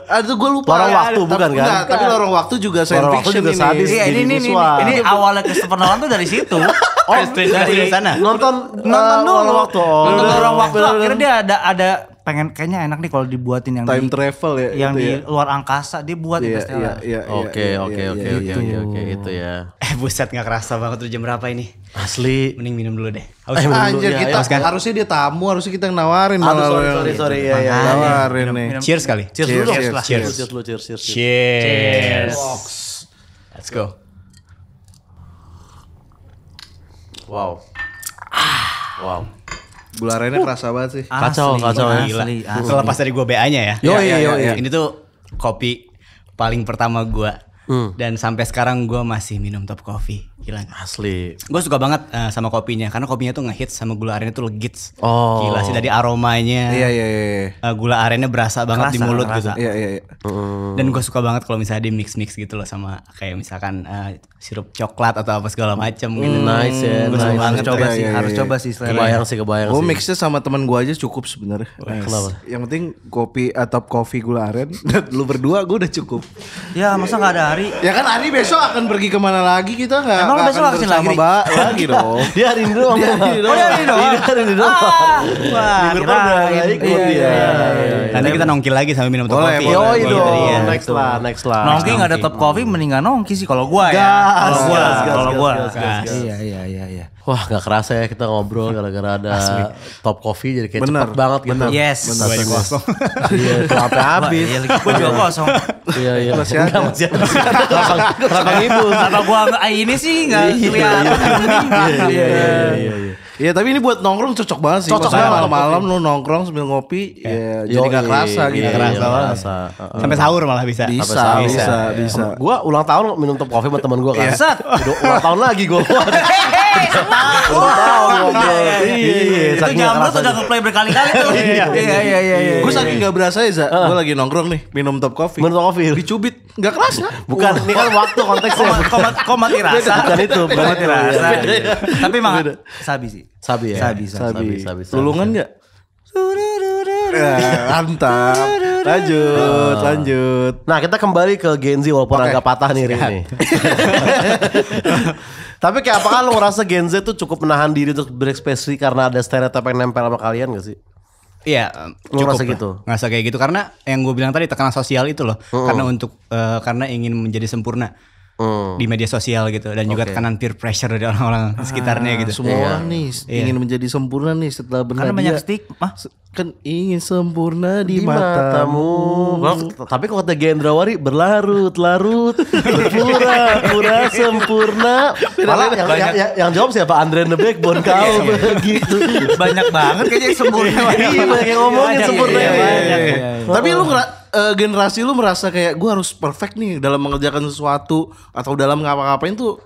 Aduh gue lupa Lorong waktu bukan kan Tapi lorong waktu juga science fiction ini Lorong waktu juga sadis iya, Ini awalnya Christopher tuh dari situ Oh, dari, dari sana. Nonton nonton dulu. Waktu, nonton orang waktu. Akhirnya dia ada ada pengen kayaknya enak nih kalau dibuatin yang time di, travel ya yang di ya. luar angkasa dia buat yeah, Interstellar. Oke oke oke oke oke itu ya. Eh buset nggak kerasa banget tuh jam berapa ini? Asli. Mending minum dulu deh. Harus eh, anjir kita ya, kan? harusnya dia tamu harusnya kita yang nawarin malah. Sorry sorry sorry ya ya. Nawarin nih. Cheers kali. Cheers dulu. Cheers cheers cheers cheers cheers. Cheers. Let's go. Wow. Ah. Wow. Gula uh. kerasa banget sih. kacau, kacau ya. asli, gila. Asli, asli. Selepas dari gue BA-nya ya. Yo, iya, iya, yo, iya. yo, Ini tuh kopi paling pertama gue Hmm. Dan sampai sekarang gue masih minum top coffee. Gila. Asli. Gue suka banget uh, sama kopinya karena kopinya tuh ngehits sama gula arennya tuh legit, Oh. Gila sih dari aromanya. Iya iya iya. Uh, gula arennya berasa banget kerasa, di mulut kerasa. gitu. Iya iya iya. Mm. Dan gue suka banget kalau misalnya di mix-mix gitu loh sama kayak misalkan uh, sirup coklat atau apa segala macem, gitu. mm. gitu. Nice ya. gue nice. banget. Harus coba iya, sih, iya, harus iya. coba sih selera. Kebayang sih, kebayang Gue mixnya sama teman gue aja cukup sebenarnya. Nice. Kenapa? Yang penting kopi atau kopi gula aren dan lu berdua gue udah cukup. Ya, masa nggak ada hari? Ya kan hari besok akan pergi kemana lagi kita nggak Emang lu besok vaksin lagi? Mbak, lagi dong. Dia hari ini doang. Dia hari ini doang. Oh, dia hari ini doang. Dia hari ini doang. Wah, kita ikut dia. Nanti kita iya. nongki lagi sambil minum coffee Boleh, boleh. dong. Iya, oh, iya, next lah, next lah. Nongki gak ada top coffee mendingan nongki sih kalau gua ya. Kalau gua, kalau gua. Iya, iya, iya. Wah gak kerasa ya kita ngobrol gara-gara ada Asli. top coffee jadi kayak bener, cepet banget gitu. Bener, yes. Bener. Gue juga kosong. Iya itu apa habis. Iya, gue juga kosong. Iya iya. Masih ada. Masih ada. Kenapa iya. gitu? Kenapa gue ah, ini sih nggak iya, kelihatan. Iya iya iya. Iya tapi ini buat nongkrong cocok banget sih. Cocok banget malam-malam lu nongkrong sambil ngopi ya, jadi nggak kerasa gitu. Gak kerasa. kerasa. Sampai sahur malah bisa. Bisa, bisa, bisa. Gue ulang tahun minum top coffee sama temen gue kan. Iya. Ulang tahun lagi gue. Setahun setahun ngobrol. Iya, itu jamrut iya, iya. udah ngeplay berkali-kali tuh. Iya, iya, iya, iya. iya Gue saking gak berasa ya, Gue lagi nongkrong nih, minum top coffee. Minum top coffee. Dicubit, gak kerasa. Bukan, ini kan waktu konteksnya. Kok mati rasa? Bukan itu, bukan rasa. Tapi emang sabi sih. Sabi ya. Sabi, sabi, sabi. Tulungan gak? Sururu. Ya, mantap. Lanjut, oh. lanjut. Nah, kita kembali ke Gen Z walaupun okay. agak patah nih ini. Tapi kayak apakah lo ngerasa Gen Z tuh cukup menahan diri untuk berekspresi karena ada stereotip yang nempel sama kalian gak sih? Iya, cukup ngerasa gitu. Ngerasa kayak gitu karena yang gue bilang tadi tekanan sosial itu loh. Mm -hmm. Karena untuk uh, karena ingin menjadi sempurna. Hmm. di media sosial gitu dan okay. juga tekanan peer pressure dari orang-orang ah, sekitarnya gitu. Semua yeah. nih yeah. ingin menjadi sempurna nih setelah benar. Karena banyak mah Kan ingin sempurna di, di matamu. matamu. Tapi kalau kata Gendrawari berlarut-larut, pura pura sempurna. Malah yang, banyak, yang, yang, jawab siapa? Andre Nebek Backbone kau iya, iya. begitu. Banyak banget kayaknya sempurna. iya, banyak yang ngomongin sempurna. Iya, tapi lu uh, generasi lu merasa kayak gue harus perfect nih dalam mengerjakan sesuatu atau dalam ngapa-ngapain tuh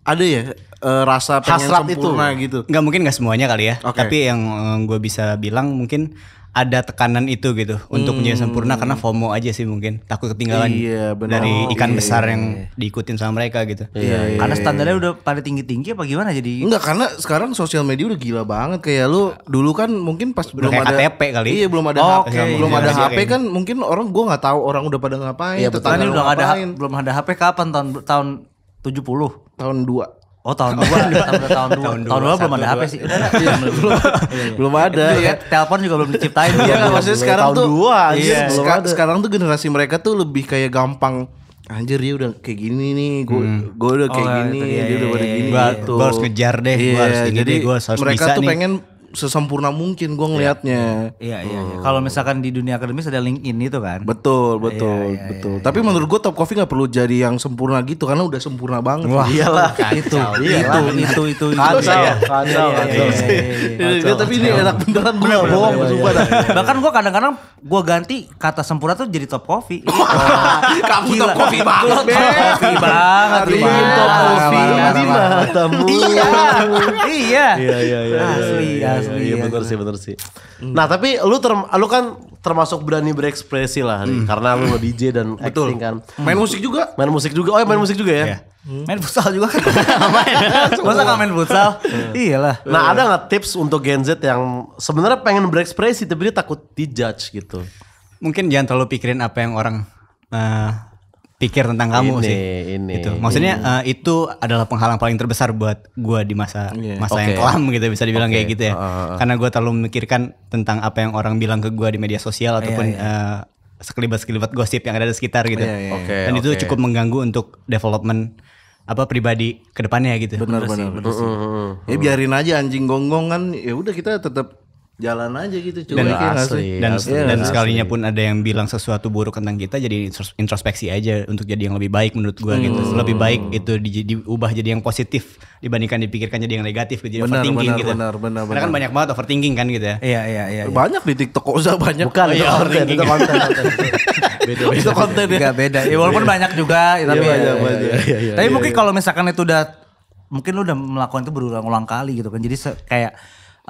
ada ya uh, rasa pengen Hasrat sempurna itu. gitu. Nggak mungkin gak semuanya kali ya. Okay. Tapi yang uh, eh, gue bisa bilang mungkin ada tekanan itu gitu hmm. untuk menjadi sempurna karena FOMO aja sih mungkin takut ketinggalan iya, benar. dari oh, ikan iya. besar iya, yang iya. diikutin sama mereka gitu. Iya, iya, iya, karena standarnya udah pada tinggi-tinggi apa gimana jadi? Enggak karena sekarang sosial media udah gila banget kayak lu dulu kan mungkin pas belum ada KTP kali. Iya, belum ada oh, HP, okay. belum iya, ada iya, HP kan mungkin orang gua nggak tahu orang udah pada ngapain, iya, tetangga udah ngapain. Ada, belum ada HP kapan tahun tahun 70 tahun 2 Oh tahun dua, tahun dua, tahun dua, tahun belum ada apa sih. Iya, iya, belum, belum iya, ada. ya. Telepon juga belum diciptain. Iya maksudnya sekarang tuh. Tahun dua, iya. Sekarang tuh generasi mereka tuh lebih kayak gampang anjir dia udah kayak gini nih gue hmm. gue udah kayak oh, gini iya, dia udah pada gini iya, gue harus ngejar deh yeah, harus gini jadi deh, gua harus mereka bisa tuh nih. pengen sesempurna mungkin gue iya, ngelihatnya. Iya iya. iya. Hmm. Kalau misalkan di dunia akademis ada link ini tuh kan. Betul iya, betul iya, iya, betul. Iya, iya, Tapi iya. menurut gue top coffee nggak perlu jadi yang sempurna gitu karena udah sempurna banget. Wah iyalah itu iyalah, itu itu itu. Kacau kacau kacau. Tapi ini enak beneran gue bohong sumpah. Bahkan gue kadang-kadang gue ganti kata sempurna tuh jadi top coffee. Kamu top coffee banget. Top banget. Top coffee Iya iya iya asli. Iya, iya bener iya. sih, bener sih. Hmm. Nah, tapi lu ter lu kan termasuk berani berekspresi lah hmm. karena lu DJ dan Betul. acting kan. Main musik juga? Main musik juga. Oh, ya main musik juga ya? Yeah. Hmm. Main futsal juga kan. main. Masa gak main futsal? Iya. Iyalah. Nah, ada gak tips untuk Gen Z yang sebenarnya pengen berekspresi tapi dia takut dijudge gitu? Mungkin jangan terlalu pikirin apa yang orang uh, pikir tentang kamu ini, sih. Ini, itu. Maksudnya ini. Uh, itu adalah penghalang paling terbesar buat gue di masa yeah. masa okay. yang kelam gitu bisa dibilang okay. kayak gitu ya. Uh, uh, uh. Karena gue terlalu memikirkan tentang apa yang orang bilang ke gue di media sosial iya, ataupun yeah, iya. yeah. Uh, sekelibat-sekelibat gosip yang ada di sekitar gitu. Yeah, yeah. Okay, iya. Dan okay. itu cukup mengganggu untuk development apa pribadi kedepannya gitu. Benar benar. Benar, benar, benar benar, benar, benar, benar. ya biarin aja anjing gonggong kan ya udah kita tetap jalan aja gitu cuy. Dan, ya, asli, dan, asli, dan, dan sekalinya pun ada yang bilang sesuatu buruk tentang kita jadi introspeksi aja untuk jadi yang lebih baik menurut gua gitu. hmm. gitu. Lebih baik itu di, diubah jadi yang positif dibandingkan dipikirkan jadi yang negatif gitu, jadi benar, overthinking benar, gitu. Benar, benar, Karena kan banyak banget overthinking kan gitu ya. Iya iya iya. Ya. Banyak di TikTok usah banyak. Bukan oh, iya, konten, itu konten, beda, beda, itu konten ya. beda. Ya, walaupun beda. Iya. banyak juga iya, ya, tapi ya, ya, ya, iya, ya, ya, ya, Tapi ya, mungkin ya. kalau misalkan itu udah mungkin lu udah melakukan itu berulang-ulang kali gitu kan. Jadi kayak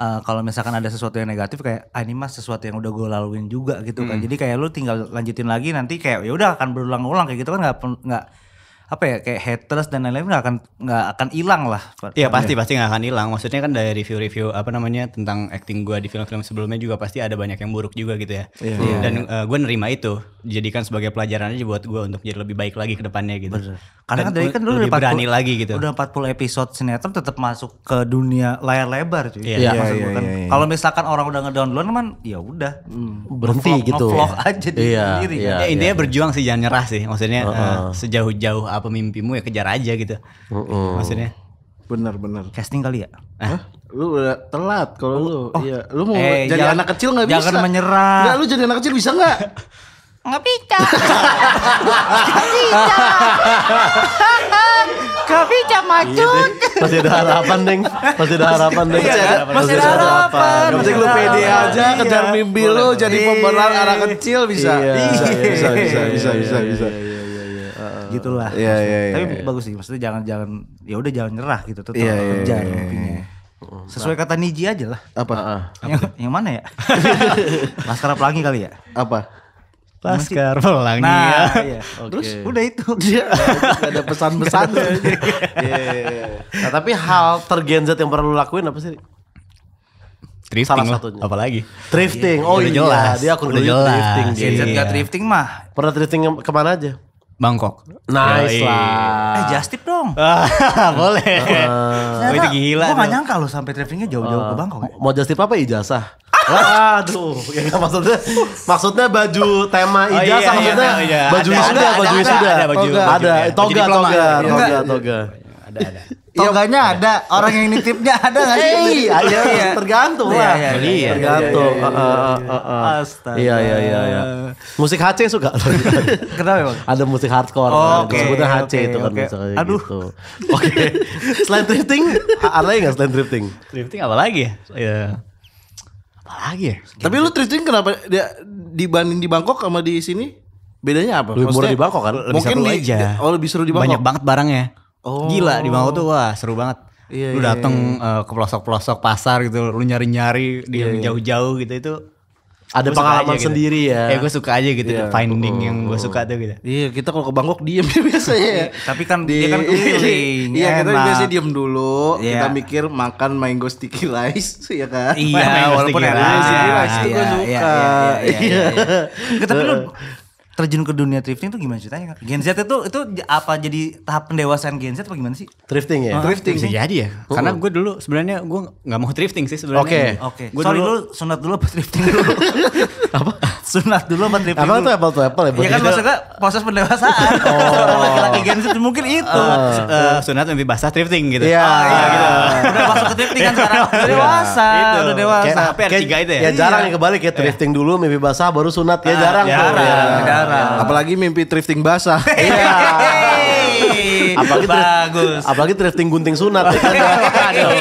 uh, kalau misalkan ada sesuatu yang negatif kayak ah, ini mas sesuatu yang udah gue laluin juga gitu kan. Hmm. Jadi kayak lu tinggal lanjutin lagi nanti kayak ya udah akan berulang-ulang kayak gitu kan nggak nggak apa ya kayak haters dan lain-lain nggak -lain akan nggak akan hilang lah. Iya pasti pasti nggak akan hilang. Maksudnya kan dari review-review apa namanya tentang acting gue di film-film sebelumnya juga pasti ada banyak yang buruk juga gitu ya. Yeah. Yeah. Iya. Dan uh, eh, gue nerima itu jadikan sebagai pelajaran aja buat gue untuk jadi lebih baik lagi ke depannya gitu. Bener. Karena kan dari kan dulu lebih 40, berani lagi gitu. Udah 40 episode sinetron tetap masuk ke dunia layar lebar cuy. Iya. Yeah. Yeah, yeah, kan. yeah, yeah. Kalau misalkan orang udah ngedownload kan ya udah hmm, berhenti gitu. Ngevlog ya. aja yeah. Iya. Yeah, yeah, kan. ya, intinya yeah. berjuang sih jangan nyerah sih. Maksudnya uh -uh. uh, sejauh-jauh apa mimpimu ya kejar aja gitu. Uh -uh. Maksudnya. Bener-bener. Casting kali ya? Hah? Lu udah telat kalau oh, lu. Oh. Iya, lu mau eh, jadi jangan, anak kecil nggak bisa. Jangan menyerah. Enggak, lu jadi anak kecil bisa nggak? Nggak bisa. Nggak bisa. Nggak bisa iya, macun. Masih ada harapan, Deng. Masih ada harapan, Deng. Masih ada harapan. Masih ada harapan. Masih lu pede aja, kejar mimpi lu, jadi pemeran anak kecil iya, iya. bisa. Bisa, bisa, bisa, bisa, bisa gitulah. Yeah, yeah, yeah, Tapi yeah. bagus sih maksudnya jangan jangan ya udah jangan nyerah gitu tetap yeah, iya, iya, kerja yeah, yeah, yeah. Sesuai kata Niji aja lah. Apa? yang, apa? yang mana ya? Maskara pelangi kali ya? Apa? Laskar Pelangi. Nah, ya. iya. okay. Terus iya, udah itu. Iya. ada pesan-pesan. Iya. Nah, tapi hal tergenzet yang perlu lakuin apa sih? Drifting Salah satunya. Apalagi? Drifting. Oh, iya. Jelas. Dia aku udah jelas. Drifting. Gen Z gak drifting mah. Pernah drifting kemana aja? Bangkok. Nice Yoi. lah. Eh just tip dong. Ah, boleh. Uh, oh, itu gila. Gue gak nyangka loh sampai travelingnya jauh-jauh uh, ke ah. Bangkok. Ya? Mau just tip apa ijazah? Aduh, ya gak maksudnya maksudnya baju tema oh, ijazah oh, iya, maksudnya iya, iya, baju wisuda, baju wisuda. Ada, ada, ada, ada, ada, ada, ada, ada, toga, toga, toga, toga. Ada, ada. Tongganya ya. ada, orang yang nitipnya ada nggak sih? Hey, iya, iya, iya. iya. tergantung lah. Iya, iya, Tergantung. Iya, iya, iya. Astaga. Iya, iya, iya, Musik HC suka. Kenapa bang? Ada musik hardcore. Oh, okay. Sebutnya HC okay, itu kan okay. misalnya Aduh. gitu. Oke. Okay. selain drifting, ada lagi nggak selain drifting? Drifting apa lagi? Ya. Apa lagi ya? Tapi lu drifting kenapa dia dibanding di Bangkok sama di sini? Bedanya apa? Lebih murah di Bangkok kan? Lebih mungkin seru di, aja. Oh lebih seru di Bangkok. Banyak banget barangnya. Oh. Gila di Mangau tuh oh. wah seru banget. Iya, lu iya, dateng iya, iya. Uh, ke pelosok-pelosok pasar gitu, lu nyari-nyari di iya, iya. jauh-jauh gitu itu ada pengalaman gitu. sendiri gitu. ya. eh iya, gue suka aja gitu yeah. finding oh, yang gue suka tuh gitu. Iya, kita kalau ke Bangkok diem biasanya ya. Tapi kan di, dia kan feeling. Iya, kita biasanya diem dulu, yeah. kita mikir makan mango sticky rice ya kan. Iya, walaupun sticky sticky rice gue suka. Iya. Tapi lu terjun ke dunia thrifting itu gimana ceritanya? Gen Z itu itu apa jadi tahap pendewasaan Gen Z apa gimana sih? Thrifting ya. Uh, thrifting. Bisa jadi ya. Uh. Karena gue dulu sebenarnya gue nggak mau thrifting sih sebenarnya. Oke. Okay. Oke. Okay. Sorry dulu, sunat dulu apa thrifting dulu? apa? sunat dulu apa trip Apa tuh apple to apple ya? Iya kan maksudnya proses pendewasaan. Oh. Laki-laki oh. Z mungkin itu. Uh, uh, sunat mimpi basah thrifting gitu. Iya. Oh, iya gitu. Udah masuk ke thrifting kan sekarang. Iya. Iya. Udah dewasa. Itu. Udah dewasa. Kayak HP r itu ya. Ya jarang yang kebalik ya iya. thrifting dulu mimpi basah baru sunat ya ah, jarang. Jarang. Jarang. Apalagi mimpi thrifting basah. Iya. apalagi bagus. Apalagi drifting gunting sunat ya kan. Aduh.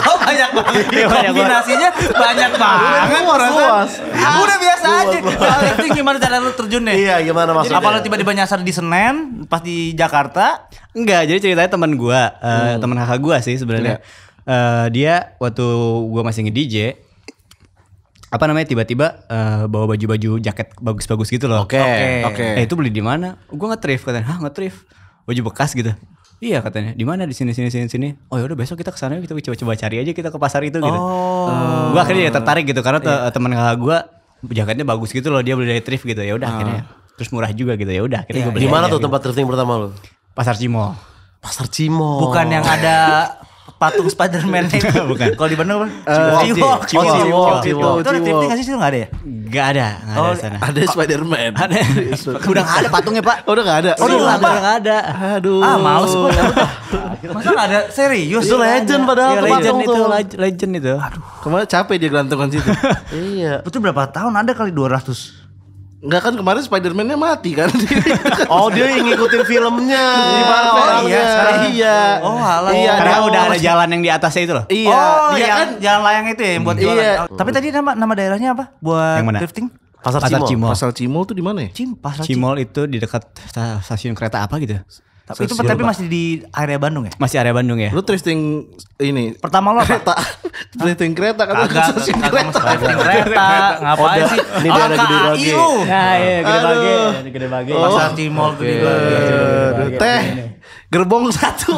Kok banyak banget. Iya, Kombinasinya banyak banget. Orang luas. Udah biasa aja. Drifting gimana cara lu terjunnya? Iya, gimana maksudnya? Apalagi tiba-tiba nyasar di Senen, pas di Jakarta? Enggak, jadi ceritanya teman gue, uh, hmm. teman kakak gue sih sebenarnya. Uh, dia waktu gue masih nge-DJ, apa namanya tiba-tiba uh, bawa baju-baju jaket bagus-bagus gitu loh. Oke. Okay. Oke. Okay. Eh itu beli di mana? Gue nge-thrift katanya. Hah, nge-thrift baju bekas gitu Iya katanya. Di mana di sini sini sini sini. Oh ya udah besok kita ke sana kita coba-coba cari aja kita ke pasar itu gitu. Oh. Gua akhirnya ya tertarik gitu karena iya. teman kakak gue jaketnya bagus gitu loh dia beli dari thrift gitu. Ya udah uh. akhirnya terus murah juga gitu. Ya udah akhirnya iya. gua iya. beli. Di mana tuh tempat gitu. thrifting pertama lu? Pasar Cimol. Pasar Cimol. Bukan yang ada patung Spiderman itu bukan. Kalau di Bandung apa? Ciwok. Ciwok. Ciwok. Itu ada tipe nggak sih? Nggak ada ya? Gak ada. ada oh, sana. Ada Spiderman. Ada. Udah nggak ada patungnya pak? Udah nggak ada. Udah nggak ada. Udah ada. Aduh. Ah males gue. Masa nggak ada? Serius? Iya, itu legend padahal ya, legend itu. Legend itu. Aduh. Kemarin capek dia gelantungan situ. Iya. Betul berapa tahun? Ada kali dua ratus. Enggak kan kemarin Spider-Man-nya mati kan. oh, dia yang ngikutin filmnya. Di Oh, iya, iya. iya. Oh, halal Iya, karena udah ada jalan yang di atasnya itu loh. Iya, oh, dia kan jalan layang itu ya yang buat iya. jualan. Oh. Tapi tadi nama nama daerahnya apa? Buat yang mana? drifting? Pasar, Cimol. Cimol. Pasar Cimol tuh di mana ya? Cim, Pasar Cimol. Cimol itu di dekat stasiun kereta apa gitu? Tapi itu tapi lupa. masih di area Bandung ya? Masih area Bandung ya. Lu twisting ini. Pertama lo apa? Kereta. twisting kereta kan agak twisting kereta. Twisting kereta. Ngapain sih? Ini dia ada gede bagi. Nah, iya, iya gede bagi, iya, gede bagi. Oh. Pasar Cimol gede bagi. Teh gerbong satu.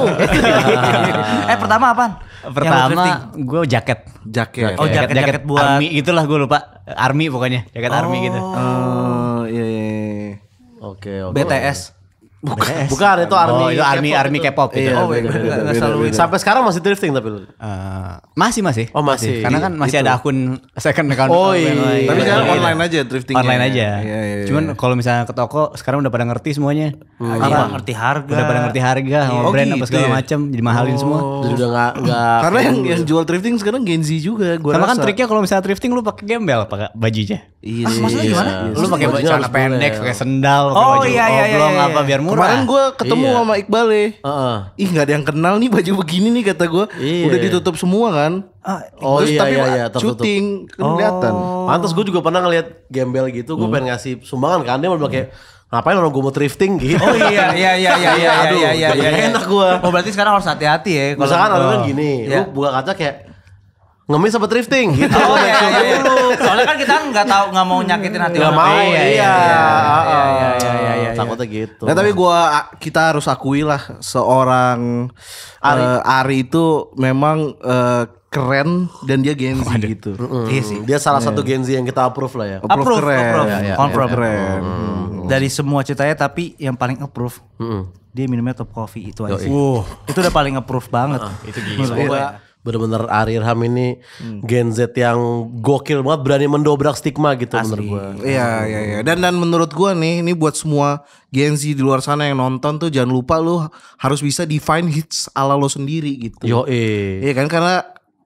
eh pertama apaan? Pertama gue jaket. Jaket. Oh jaket jaket buat army itulah gue lupa. Army pokoknya, jaket army gitu. Oh iya iya. iya. Oke, oke. BTS. Bukan, bukan itu army. Oh, itu army K-pop army K-pop itu. Iya, oh, iya, beda, beda, beda, beda, beda. Sampai sekarang masih drifting tapi lu. Uh, masih masih. Oh, masih. masih. Karena kan masih gitu. ada akun second account. Oh, iya. Tapi iya, sekarang iya. online aja drifting. Online aja. Iya, iya, iya. Cuman kalau misalnya ke toko sekarang udah pada ngerti semuanya. Hmm. Apa? Iya. Ngerti harga. Udah pada ngerti harga, iya. oh, brand gitu apa segala ya? macam, jadi mahalin oh. semua. Terus udah enggak enggak hmm. Karena yang gitu. yang jual drifting sekarang Gen Z juga gua Sama kan triknya kalau misalnya drifting lu pakai gembel pakai bajunya. Iya. Ah, maksudnya gimana? Lu pakai baju pendek, pakai sendal, pakai oh, baju oblong apa biar Kemarin gue ketemu iya. sama Iqbal ya. Uh -uh. Ih nggak ada yang kenal nih baju begini nih kata gue. Iya. Udah ditutup semua kan. Ah, oh Terus iya, tapi iya, iya, syuting kan oh. kelihatan. Oh. Pantas gue juga pernah ngeliat gembel gitu. Gue hmm. pengen ngasih sumbangan kan dia mau pakai hmm ngapain orang gue mau thrifting gitu. Oh iya iya iya iya iya iya iya, iya, iya. enak gue. Oh berarti sekarang harus hati-hati ya. Misalkan orang gitu. gini, yeah. lu iya. buka kaca kayak ngemis sama thrifting gitu. Oh iya, iya, iya. Soalnya kan kita nggak tahu nggak mau nyakitin hati orang. Gak mau, iya iya, iya. iya, iya, Takutnya gitu. Nah, tapi gua kita harus akui lah seorang eh, Ari, uh, Ari itu memang uh, keren dan dia Gen Z Waduh. gitu. Mm. Iya sih. Dia salah satu Gen Z yang kita approve lah ya. Approve, approve keren. Approve. Ya, ya, approve. Ya, keren. Hmm. Dari semua ceritanya tapi yang paling approve. -mm. Dia minumnya top coffee itu aja. Uh. Itu udah paling approve banget. Uh, itu gila benar-benar Ari Irham ini hmm. Gen Z yang gokil banget berani mendobrak stigma gitu Asli. menurut gua. Iya iya iya, iya. Dan dan menurut gue nih ini buat semua Gen Z di luar sana yang nonton tuh jangan lupa lu harus bisa define hits ala lo sendiri gitu. Yo eh. Iya kan karena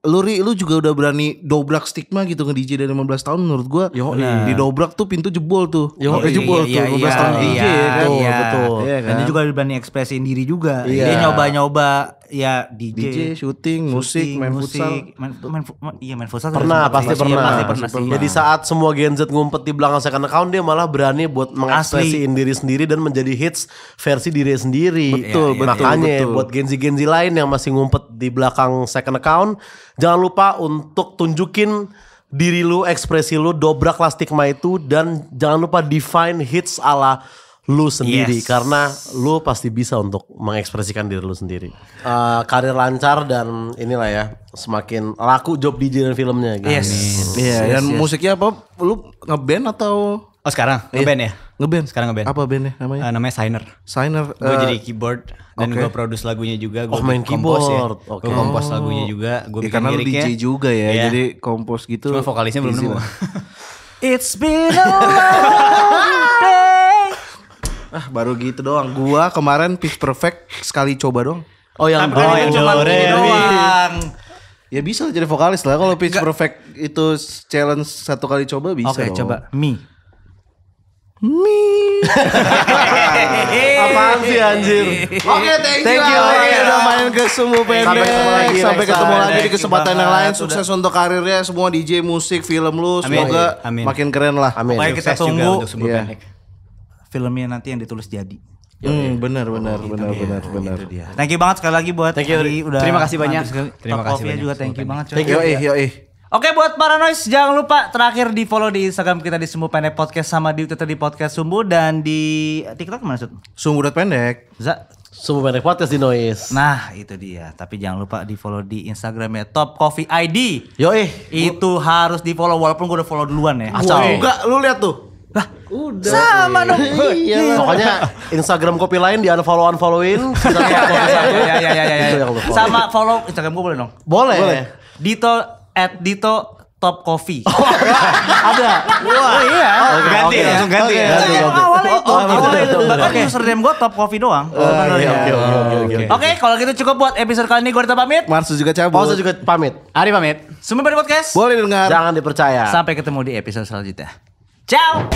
lu ri lu juga udah berani dobrak stigma gitu nge DJ dari 15 tahun menurut gua Yo, nah. dobrak tuh pintu jebol tuh Yo, iya, jebol iya, tuh 15 iya, tahun iya, DJ iya, kan iya, betul iya, kan? dan dia kan? juga berani ekspresiin diri juga iya. dia nyoba-nyoba ya DJ, DJ shooting, musik, main musik, futsal. Main, main, main, iya main futsal. Pernah, pasti, iya, pasti, pernah. pasti pernah. pernah. Jadi saat semua Gen Z ngumpet di belakang second account dia malah berani buat mengekspresiin diri sendiri dan menjadi hits versi diri sendiri. Betul, ya, makanya betul. buat Gen Z Gen Z lain yang masih ngumpet di belakang second account, jangan lupa untuk tunjukin diri lu, ekspresi lu, dobrak stigma itu dan jangan lupa define hits ala lu sendiri yes. karena lu pasti bisa untuk mengekspresikan diri lu sendiri. Uh, karir lancar dan inilah ya semakin laku job DJ dan filmnya gitu. Yes. Hmm. Iya, yes, yes, dan yes. musiknya apa? Lu ngeband atau Oh sekarang iya. ngeband ya? Ngeband. Sekarang ngeband. Apa bandnya namanya? Uh, namanya Signer. Signer. Uh, eh, gue jadi keyboard dan okay. gue produce lagunya juga. gue oh main ya. keyboard. Ya. Okay. Gue kompos lagunya oh. juga. Gue ya, bikin karena liriknya. DJ juga ya, yeah. jadi kompos gitu. Cuma vokalisnya belum nemu. It's been a long ah baru gitu doang gua kemarin pitch perfect sekali coba doang oh yang bro, oh, yang cuma re. doang Ya bisa jadi vokalis lah kalau pitch Gak. perfect itu challenge satu kali coba bisa. Oke, okay, coba Mi. Mi. Apaan sih anjir? Oke, okay, thank, you. Thank you udah main ke semua pendek. Sampai ketemu lagi, Sampai ketemu lagi di kesempatan yang lain. Sukses udah. untuk karirnya semua DJ, musik, film lu. Semoga Amin. Amin. makin keren lah. Amin. Mari kita tunggu. Juga untuk yeah. pendek filmnya nanti yang ditulis jadi. Hmm, benar benar oh, benar gitu benar benar. Oh, gitu thank you banget sekali lagi buat thank you, udah Terima kasih banyak. Terima kasih banyak. juga thank you banget. Thank you. Yoi, iya. yoi. Oke buat para noise jangan lupa terakhir di follow di Instagram kita di Sumbu Pendek Podcast sama di Twitter di Podcast Sumbu dan di TikTok mana Sud? Sumbu Pendek. Za Sumbu Pendek Podcast di Noise. Nah itu dia. Tapi jangan lupa di follow di Instagramnya Top Coffee ID. Yo eh. Itu harus di follow walaupun gue udah follow duluan ya. Asal. Enggak lu lihat tuh. Lah, udah. Sama dong. Iya, iya. Pokoknya Instagram kopi lain di unfollow unfollowin. Iya, iya iya iya iya. iya. Sama follow Instagram gue boleh dong? Boleh. boleh. Dito at Dito Top Coffee. Oh, ada. Wah, oh, iya. Okay, oh, ganti okay. Ya? langsung ganti. Okay, ganti, ganti. Awalnya itu. Oh, awalnya itu. Bahkan okay. username gue Top Coffee doang. Oh, oke, oke, oke. Oke, kalau gitu cukup buat episode kali ini. Gue udah pamit. Marsu juga cabut. Marsu juga pamit. Ari pamit. Semua pada podcast. Boleh dengar. Jangan dipercaya. Sampai ketemu di episode selanjutnya. ¡Chao!